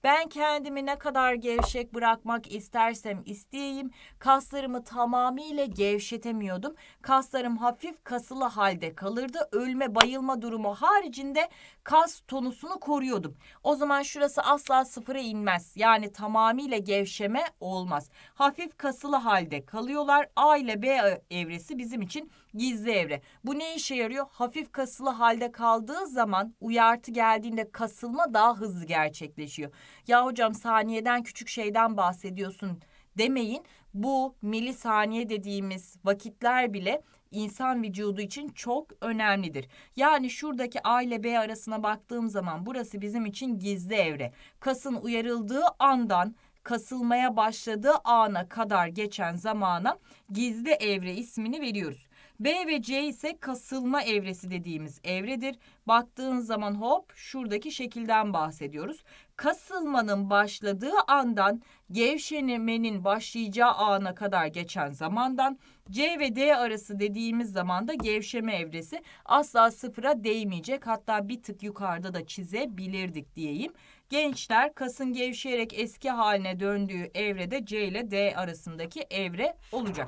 Ben kendimi ne kadar gevşek bırakmak istersem isteyeyim kaslarımı tamamıyla gevşetemiyordum. Kaslarım hafif kasılı halde kalırdı. Ölme bayılma durumu haricinde kas tonusunu koruyordum. O zaman şurası asla sıfıra inmez. Yani tamamıyla gevşeme olmaz olmaz. Hafif kasılı halde kalıyorlar. A ile B e, evresi bizim için gizli evre. Bu ne işe yarıyor? Hafif kasılı halde kaldığı zaman uyartı geldiğinde kasılma daha hızlı gerçekleşiyor. Ya hocam saniyeden küçük şeyden bahsediyorsun demeyin. Bu milisaniye dediğimiz vakitler bile insan vücudu için çok önemlidir. Yani şuradaki A ile B arasına baktığım zaman burası bizim için gizli evre. Kasın uyarıldığı andan kasılmaya başladığı ana kadar geçen zamana gizli evre ismini veriyoruz. B ve C ise kasılma evresi dediğimiz evredir. Baktığın zaman hop şuradaki şekilden bahsediyoruz. Kasılmanın başladığı andan gevşemenin başlayacağı ana kadar geçen zamandan C ve D arası dediğimiz zamanda gevşeme evresi asla sıfıra değmeyecek. Hatta bir tık yukarıda da çizebilirdik diyeyim. Gençler kasın gevşeyerek eski haline döndüğü evrede C ile D arasındaki evre olacak.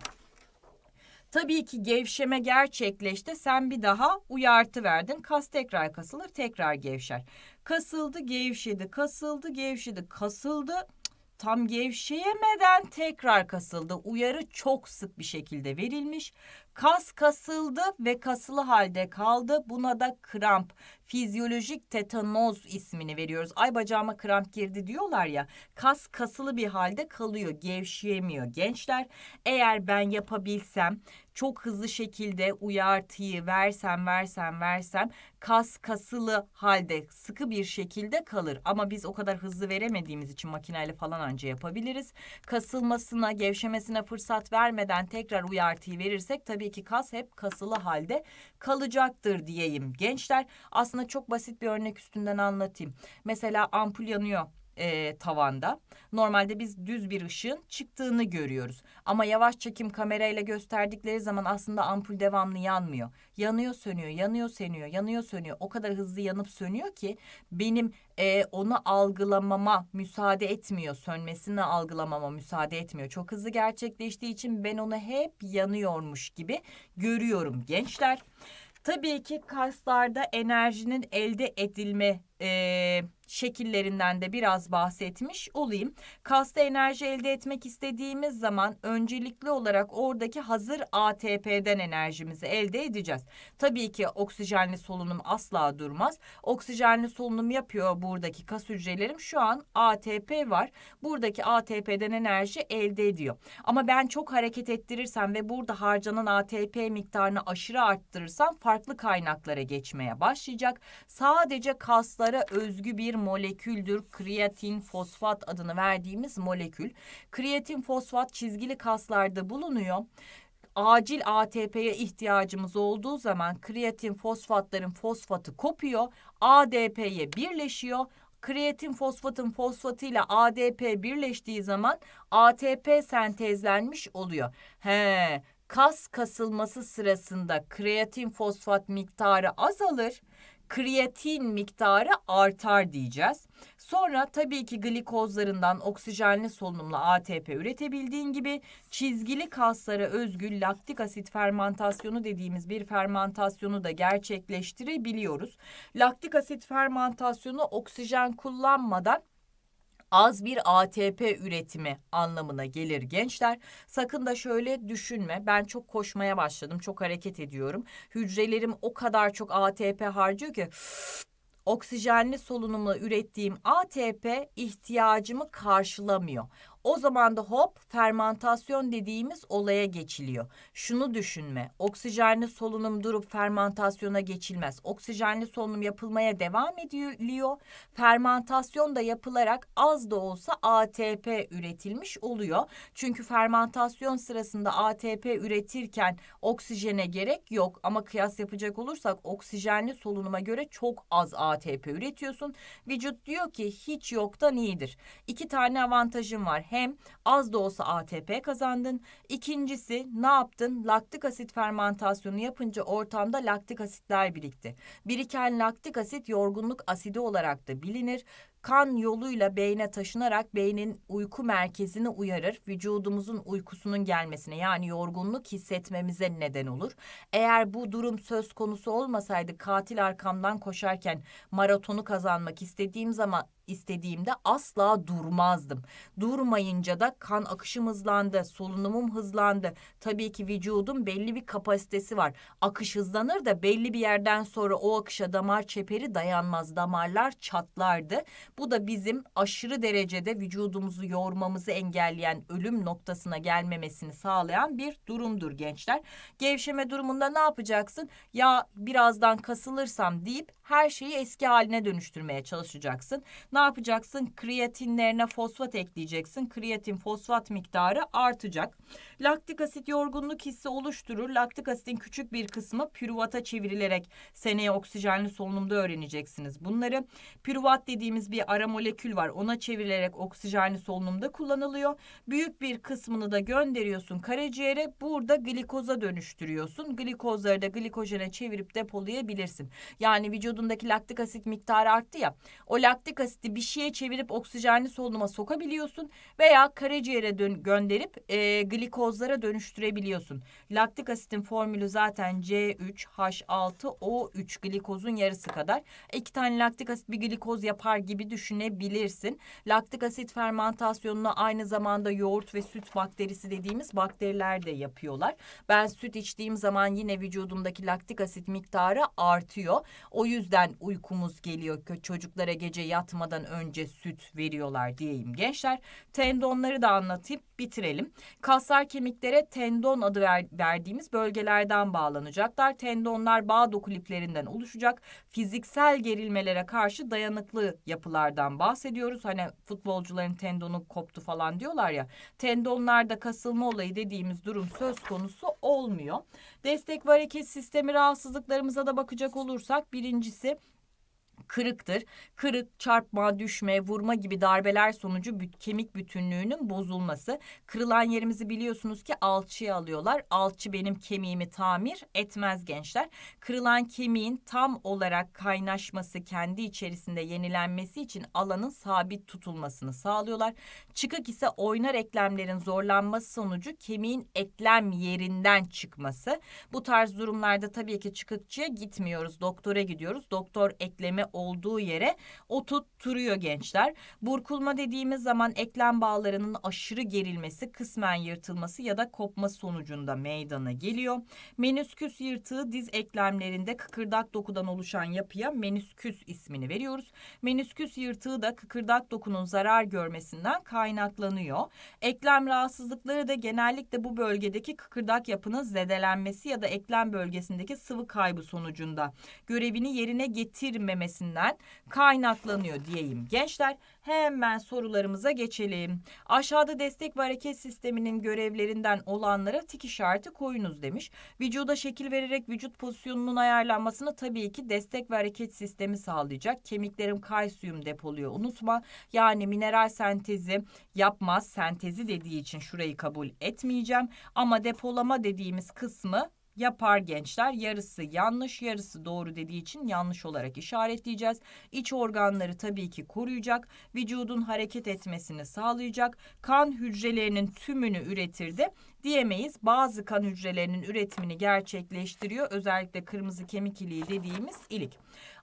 Tabii ki gevşeme gerçekleşti. Sen bir daha uyartı verdin. Kas tekrar kasılır, tekrar gevşer. Kasıldı, gevşedi, kasıldı, gevşedi, kasıldı. Tam gevşeyemeden tekrar kasıldı. Uyarı çok sık bir şekilde verilmiş. Kas kasıldı ve kasılı halde kaldı. Buna da kramp fizyolojik tetanoz ismini veriyoruz. Ay bacağıma kramp girdi diyorlar ya. Kas kasılı bir halde kalıyor, gevşeyemiyor gençler. Eğer ben yapabilsem çok hızlı şekilde uyartıyı versem versem versem kas kasılı halde sıkı bir şekilde kalır. Ama biz o kadar hızlı veremediğimiz için makineyle falan anca yapabiliriz. Kasılmasına, gevşemesine fırsat vermeden tekrar uyartıyı verirsek tabii ki kas hep kasılı halde kalacaktır diyeyim gençler. Aslında aslında çok basit bir örnek üstünden anlatayım. Mesela ampul yanıyor e, tavanda. Normalde biz düz bir ışığın çıktığını görüyoruz. Ama yavaş çekim kamerayla gösterdikleri zaman aslında ampul devamlı yanmıyor. Yanıyor sönüyor, yanıyor sönüyor, yanıyor sönüyor. O kadar hızlı yanıp sönüyor ki benim e, onu algılamama müsaade etmiyor. Sönmesini algılamama müsaade etmiyor. Çok hızlı gerçekleştiği için ben onu hep yanıyormuş gibi görüyorum gençler. Tabii ki kaslarda enerjinin elde edilme e, şekillerinden de biraz bahsetmiş olayım. Kasta enerji elde etmek istediğimiz zaman öncelikli olarak oradaki hazır ATP'den enerjimizi elde edeceğiz. Tabii ki oksijenli solunum asla durmaz. Oksijenli solunum yapıyor buradaki kas hücrelerim. Şu an ATP var. Buradaki ATP'den enerji elde ediyor. Ama ben çok hareket ettirirsem ve burada harcanan ATP miktarını aşırı arttırırsam farklı kaynaklara geçmeye başlayacak. Sadece kasla fosfatlara özgü bir moleküldür. Kreatin fosfat adını verdiğimiz molekül. Kreatin fosfat çizgili kaslarda bulunuyor acil ATP'ye ihtiyacımız olduğu zaman kreatin fosfatların fosfatı kopuyor, ADP'ye birleşiyor. Kreatin fosfatın fosfatı ile ADP birleştiği zaman ATP sentezlenmiş oluyor. He, kas kasılması sırasında kreatin fosfat miktarı azalır kriyatin miktarı artar diyeceğiz. Sonra tabii ki glikozlarından oksijenli solunumla ATP üretebildiğin gibi çizgili kaslara özgü laktik asit fermentasyonu dediğimiz bir fermentasyonu da gerçekleştirebiliyoruz. Laktik asit fermentasyonu oksijen kullanmadan az bir ATP üretimi anlamına gelir gençler. Sakın da şöyle düşünme ben çok koşmaya başladım çok hareket ediyorum. Hücrelerim o kadar çok ATP harcıyor ki oksijenli solunumla ürettiğim ATP ihtiyacımı karşılamıyor. O zaman da hop fermantasyon dediğimiz olaya geçiliyor. Şunu düşünme. Oksijenli solunum durup fermantasyona geçilmez. Oksijenli solunum yapılmaya devam ediliyor. Fermantasyon da yapılarak az da olsa ATP üretilmiş oluyor. Çünkü fermantasyon sırasında ATP üretirken oksijene gerek yok ama kıyas yapacak olursak oksijenli solunuma göre çok az ATP üretiyorsun. Vücut diyor ki hiç yoktan iyidir. İki tane avantajım var hem az da olsa ATP kazandın. İkincisi ne yaptın? Laktik asit fermentasyonu yapınca ortamda laktik asitler birikti. Biriken laktik asit yorgunluk asidi olarak da bilinir kan yoluyla beyne taşınarak beynin uyku merkezini uyarır. Vücudumuzun uykusunun gelmesine yani yorgunluk hissetmemize neden olur. Eğer bu durum söz konusu olmasaydı katil arkamdan koşarken maratonu kazanmak istediğim zaman istediğimde asla durmazdım. Durmayınca da kan akışım hızlandı, solunumum hızlandı. Tabii ki vücudun belli bir kapasitesi var. Akış hızlanır da belli bir yerden sonra o akışa damar çeperi dayanmaz. Damarlar çatlardı. Bu da bizim aşırı derecede vücudumuzu yormamızı engelleyen ölüm noktasına gelmemesini sağlayan bir durumdur gençler. Gevşeme durumunda ne yapacaksın? Ya birazdan kasılırsam deyip her şeyi eski haline dönüştürmeye çalışacaksın. Ne yapacaksın? Kriyatinlerine fosfat ekleyeceksin. Kriyatin fosfat miktarı artacak. Laktik asit yorgunluk hissi oluşturur. Laktik asitin küçük bir kısmı püruvata çevrilerek seneye oksijenli solunumda öğreneceksiniz bunları. Püruvat dediğimiz bir ara molekül var. Ona çevrilerek oksijeni solunumda kullanılıyor. Büyük bir kısmını da gönderiyorsun karaciğere. Burada glikoza dönüştürüyorsun. Glikozları da glikojene çevirip depolayabilirsin. Yani vücudundaki laktik asit miktarı arttı ya. O laktik asiti bir şeye çevirip oksijeni solunuma sokabiliyorsun veya karaciğere gönderip e, glikozlara dönüştürebiliyorsun. Laktik asitin formülü zaten C3H6O3 glikozun yarısı kadar. İki tane laktik asit bir glikoz yapar gibi düşünebilirsin. Laktik asit fermentasyonunu aynı zamanda yoğurt ve süt bakterisi dediğimiz bakteriler de yapıyorlar. Ben süt içtiğim zaman yine vücudumdaki laktik asit miktarı artıyor. O yüzden uykumuz geliyor. Çocuklara gece yatmadan önce süt veriyorlar diyeyim gençler. Tendonları da anlatıp bitirelim. Kaslar kemiklere tendon adı ver, verdiğimiz bölgelerden bağlanacaklar. Tendonlar bağ dokuliplerinden oluşacak. Fiziksel gerilmelere karşı dayanıklı yapılar kaslardan bahsediyoruz. Hani futbolcuların tendonu koptu falan diyorlar ya. Tendonlarda kasılma olayı dediğimiz durum söz konusu olmuyor. Destek ve hareket sistemi rahatsızlıklarımıza da bakacak olursak birincisi kırıktır. Kırık, çarpma, düşme, vurma gibi darbeler sonucu büt, kemik bütünlüğünün bozulması. Kırılan yerimizi biliyorsunuz ki alçıya alıyorlar. Alçı benim kemiğimi tamir etmez gençler. Kırılan kemiğin tam olarak kaynaşması, kendi içerisinde yenilenmesi için alanın sabit tutulmasını sağlıyorlar. Çıkık ise oynar eklemlerin zorlanması sonucu kemiğin eklem yerinden çıkması. Bu tarz durumlarda tabii ki çıkıkçıya gitmiyoruz. Doktora gidiyoruz. Doktor ekleme olduğu yere oturtturuyor gençler. Burkulma dediğimiz zaman eklem bağlarının aşırı gerilmesi, kısmen yırtılması ya da kopma sonucunda meydana geliyor. Menüsküs yırtığı diz eklemlerinde kıkırdak dokudan oluşan yapıya menüsküs ismini veriyoruz. Menüsküs yırtığı da kıkırdak dokunun zarar görmesinden kaynaklanıyor. Eklem rahatsızlıkları da genellikle bu bölgedeki kıkırdak yapının zedelenmesi ya da eklem bölgesindeki sıvı kaybı sonucunda görevini yerine getirmemesi bilgisinden kaynaklanıyor diyeyim. Gençler hemen sorularımıza geçelim. Aşağıda destek ve hareket sisteminin görevlerinden olanlara tik işareti koyunuz demiş. Vücuda şekil vererek vücut pozisyonunun ayarlanmasını tabii ki destek ve hareket sistemi sağlayacak. Kemiklerim kalsiyum depoluyor unutma. Yani mineral sentezi yapmaz sentezi dediği için şurayı kabul etmeyeceğim. Ama depolama dediğimiz kısmı yapar gençler. Yarısı yanlış, yarısı doğru dediği için yanlış olarak işaretleyeceğiz. İç organları tabii ki koruyacak, vücudun hareket etmesini sağlayacak, kan hücrelerinin tümünü üretir de diyemeyiz. Bazı kan hücrelerinin üretimini gerçekleştiriyor. Özellikle kırmızı kemik iliği dediğimiz ilik.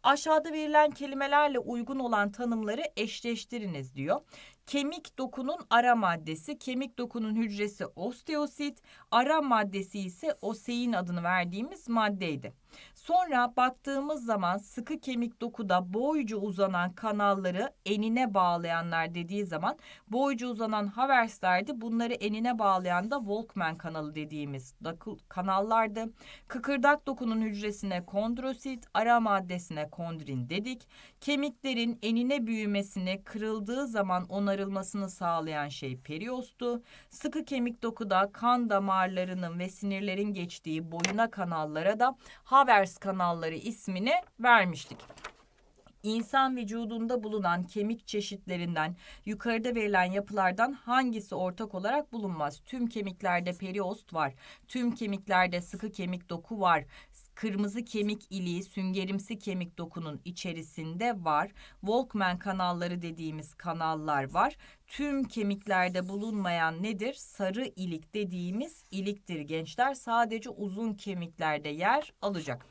Aşağıda verilen kelimelerle uygun olan tanımları eşleştiriniz diyor. Kemik dokunun ara maddesi, kemik dokunun hücresi osteosit, ara maddesi ise osein adını verdiğimiz maddeydi. Sonra baktığımız zaman sıkı kemik dokuda boycu uzanan kanalları enine bağlayanlar dediği zaman boycu uzanan Havers'lerdi. Bunları enine bağlayan da Volkmann kanalı dediğimiz kanallardı. Kıkırdak dokunun hücresine kondrosit, ara maddesine kondrin dedik. Kemiklerin enine büyümesini kırıldığı zaman ona onarılmasını sağlayan şey periostu. Sıkı kemik dokuda kan damarlarının ve sinirlerin geçtiği boyuna kanallara da Havers kanalları ismini vermiştik. İnsan vücudunda bulunan kemik çeşitlerinden yukarıda verilen yapılardan hangisi ortak olarak bulunmaz? Tüm kemiklerde periost var. Tüm kemiklerde sıkı kemik doku var kırmızı kemik iliği süngerimsi kemik dokunun içerisinde var. Volkman kanalları dediğimiz kanallar var. Tüm kemiklerde bulunmayan nedir? Sarı ilik dediğimiz iliktir gençler. Sadece uzun kemiklerde yer alacak.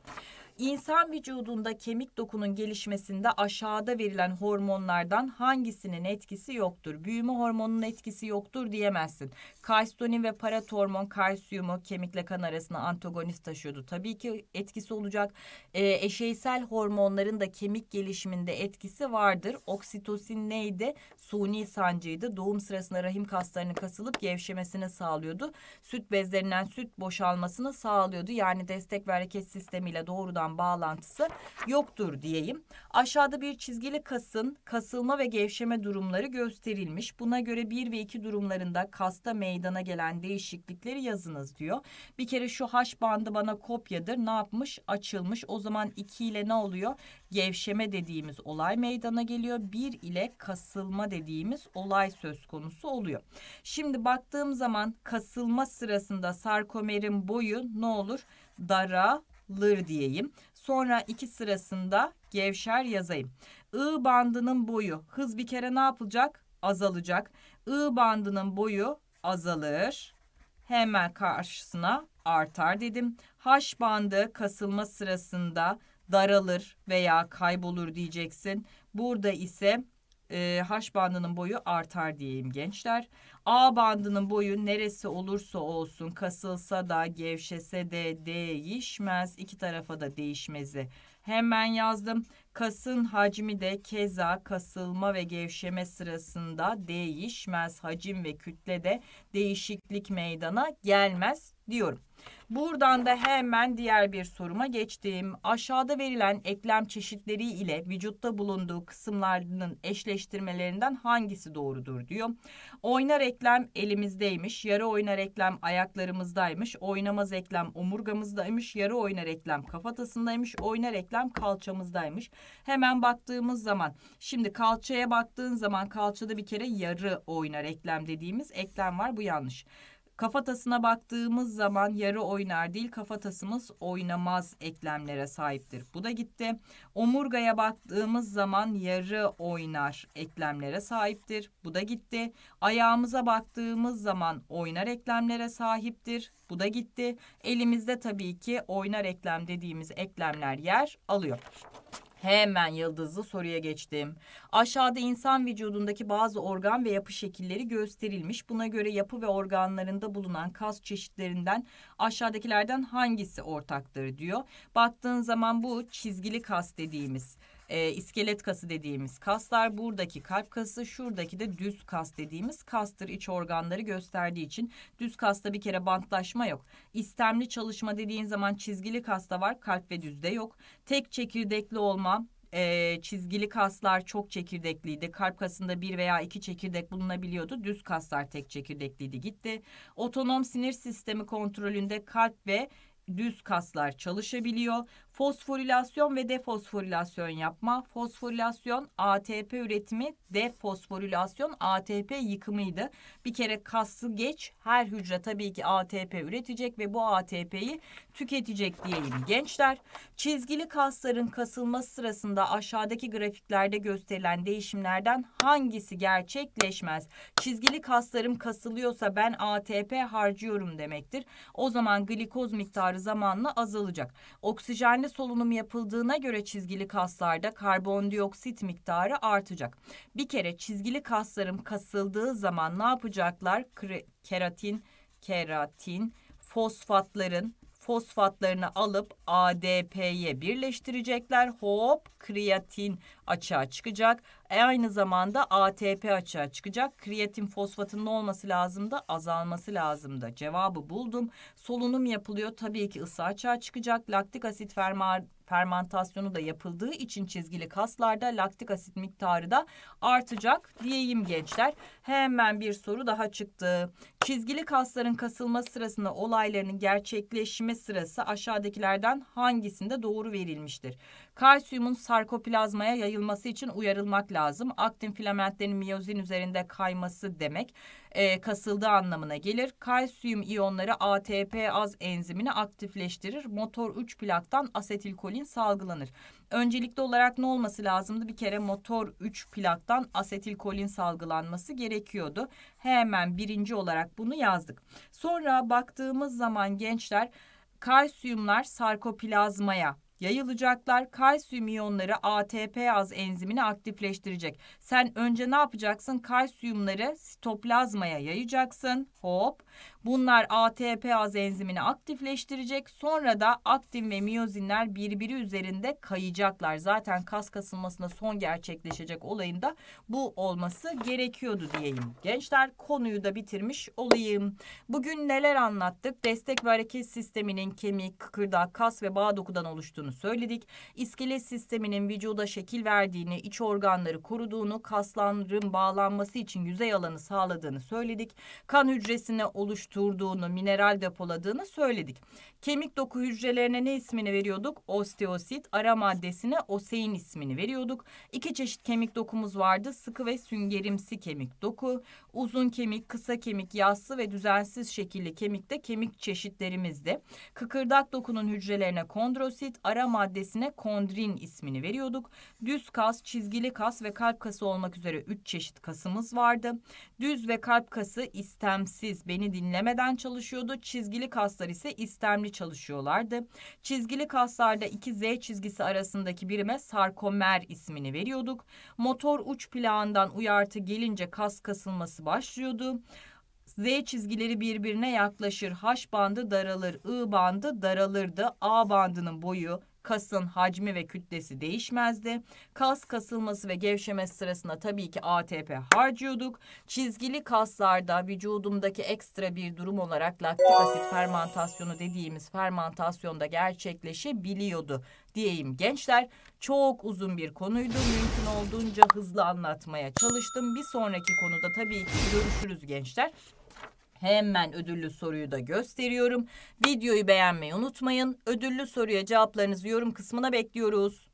İnsan vücudunda kemik dokunun gelişmesinde aşağıda verilen hormonlardan hangisinin etkisi yoktur? Büyüme hormonunun etkisi yoktur diyemezsin. Kalsitonin ve paratormon kalsiyumu kemikle kan arasında antagonist taşıyordu. Tabii ki etkisi olacak. E, eşeysel hormonların da kemik gelişiminde etkisi vardır. Oksitosin neydi? Suni sancıydı. Doğum sırasında rahim kaslarının kasılıp gevşemesini sağlıyordu. Süt bezlerinden süt boşalmasını sağlıyordu. Yani destek ve hareket sistemiyle doğrudan olan bağlantısı yoktur diyeyim. Aşağıda bir çizgili kasın kasılma ve gevşeme durumları gösterilmiş. Buna göre 1 ve 2 durumlarında kasta meydana gelen değişiklikleri yazınız diyor. Bir kere şu H bandı bana kopyadır. Ne yapmış? Açılmış. O zaman 2 ile ne oluyor? Gevşeme dediğimiz olay meydana geliyor. 1 ile kasılma dediğimiz olay söz konusu oluyor. Şimdi baktığım zaman kasılma sırasında sarkomerin boyu ne olur? Dara lır diyeyim. Sonra iki sırasında gevşer yazayım. I bandının boyu hız bir kere ne yapılacak? Azalacak. I bandının boyu azalır. Hemen karşısına artar dedim. H bandı kasılma sırasında daralır veya kaybolur diyeceksin. Burada ise e, H bandının boyu artar diyeyim gençler. A bandının boyu neresi olursa olsun kasılsa da gevşese de değişmez. iki tarafa da değişmezi. Hemen yazdım. Kasın hacmi de keza kasılma ve gevşeme sırasında değişmez. Hacim ve kütle de değişiklik meydana gelmez diyorum. Buradan da hemen diğer bir soruma geçtim. Aşağıda verilen eklem çeşitleri ile vücutta bulunduğu kısımlarının eşleştirmelerinden hangisi doğrudur diyor. Oynar eklem elimizdeymiş, yarı oynar eklem ayaklarımızdaymış, oynamaz eklem omurgamızdaymış, yarı oynar eklem kafatasındaymış, oynar eklem kalçamızdaymış. Hemen baktığımız zaman şimdi kalçaya baktığın zaman kalçada bir kere yarı oynar eklem dediğimiz eklem var bu yanlış. Kafatasına baktığımız zaman yarı oynar değil kafatasımız oynamaz eklemlere sahiptir. Bu da gitti. Omurgaya baktığımız zaman yarı oynar eklemlere sahiptir. Bu da gitti. Ayağımıza baktığımız zaman oynar eklemlere sahiptir. Bu da gitti. Elimizde tabii ki oynar eklem dediğimiz eklemler yer alıyor. Hemen yıldızlı soruya geçtim. Aşağıda insan vücudundaki bazı organ ve yapı şekilleri gösterilmiş. Buna göre yapı ve organlarında bulunan kas çeşitlerinden aşağıdakilerden hangisi ortaktır diyor. Baktığın zaman bu çizgili kas dediğimiz e, iskelet kası dediğimiz kaslar buradaki kalp kası şuradaki de düz kas dediğimiz kastır iç organları gösterdiği için düz kasta bir kere bantlaşma yok. İstemli çalışma dediğin zaman çizgili kasta var kalp ve düzde yok. Tek çekirdekli olma e, çizgili kaslar çok çekirdekliydi. Kalp kasında bir veya iki çekirdek bulunabiliyordu. Düz kaslar tek çekirdekliydi gitti. Otonom sinir sistemi kontrolünde kalp ve düz kaslar çalışabiliyor fosforilasyon ve defosforilasyon yapma. Fosforilasyon ATP üretimi, defosforilasyon ATP yıkımıydı. Bir kere kaslı geç her hücre tabii ki ATP üretecek ve bu ATP'yi tüketecek diyelim gençler. Çizgili kasların kasılması sırasında aşağıdaki grafiklerde gösterilen değişimlerden hangisi gerçekleşmez? Çizgili kaslarım kasılıyorsa ben ATP harcıyorum demektir. O zaman glikoz miktarı zamanla azalacak. Oksijenli solunum yapıldığına göre çizgili kaslarda karbondioksit miktarı artacak. Bir kere çizgili kaslarım kasıldığı zaman ne yapacaklar? Keratin, keratin, fosfatların fosfatlarını alıp ADP'ye birleştirecekler. Hop kreatin açığa çıkacak. E aynı zamanda ATP açığa çıkacak. Kreatin fosfatının olması lazım da azalması lazım da. Cevabı buldum. Solunum yapılıyor. Tabii ki ısı açığa çıkacak. Laktik asit fermanı fermantasyonu da yapıldığı için çizgili kaslarda laktik asit miktarı da artacak diyeyim gençler. Hemen bir soru daha çıktı. Çizgili kasların kasılma sırasında olaylarının gerçekleşme sırası aşağıdakilerden hangisinde doğru verilmiştir? Kalsiyumun sarkoplazmaya yayılması için uyarılmak lazım. Aktin filamentlerin miyozin üzerinde kayması demek e, kasıldığı anlamına gelir. Kalsiyum iyonları ATP az enzimini aktifleştirir. Motor 3 plaktan asetilkolin salgılanır. Öncelikli olarak ne olması lazımdı? Bir kere motor 3 plaktan asetilkolin salgılanması gerekiyordu. Hemen birinci olarak bunu yazdık. Sonra baktığımız zaman gençler kalsiyumlar sarkoplazmaya yayılacaklar. Kalsiyum iyonları ATP az enzimini aktifleştirecek. Sen önce ne yapacaksın? Kalsiyumları sitoplazmaya yayacaksın. Hop. Bunlar ATP az enzimini aktifleştirecek. Sonra da aktin ve miyozinler birbiri üzerinde kayacaklar. Zaten kas kasılmasına son gerçekleşecek olayında bu olması gerekiyordu diyeyim. Gençler konuyu da bitirmiş olayım. Bugün neler anlattık? Destek ve hareket sisteminin kemik, kıkırdağ, kas ve bağ dokudan oluştuğunu söyledik. İskelet sisteminin vücuda şekil verdiğini, iç organları koruduğunu, kasların bağlanması için yüzey alanı sağladığını söyledik. Kan hücresine oluştuğunu tutturduğunu, mineral depoladığını söyledik. Kemik doku hücrelerine ne ismini veriyorduk? Osteosit, ara maddesine osein ismini veriyorduk. İki çeşit kemik dokumuz vardı. Sıkı ve süngerimsi kemik doku, uzun kemik, kısa kemik, yassı ve düzensiz şekilli kemikte kemik çeşitlerimizdi. Kıkırdak dokunun hücrelerine kondrosit, ara maddesine kondrin ismini veriyorduk. Düz kas, çizgili kas ve kalp kası olmak üzere üç çeşit kasımız vardı. Düz ve kalp kası istemsiz, beni dinle dinlemeden çalışıyordu. Çizgili kaslar ise istemli çalışıyorlardı. Çizgili kaslarda iki Z çizgisi arasındaki birime sarkomer ismini veriyorduk. Motor uç plağından uyartı gelince kas kasılması başlıyordu. Z çizgileri birbirine yaklaşır, H bandı daralır, I bandı daralırdı. A bandının boyu kasın hacmi ve kütlesi değişmezdi. Kas kasılması ve gevşemesi sırasında tabii ki ATP harcıyorduk. Çizgili kaslarda vücudumdaki ekstra bir durum olarak laktik asit fermentasyonu dediğimiz fermentasyonda gerçekleşebiliyordu diyeyim gençler. Çok uzun bir konuydu. Mümkün olduğunca hızlı anlatmaya çalıştım. Bir sonraki konuda tabii ki görüşürüz gençler. Hemen ödüllü soruyu da gösteriyorum. Videoyu beğenmeyi unutmayın. Ödüllü soruya cevaplarınızı yorum kısmına bekliyoruz.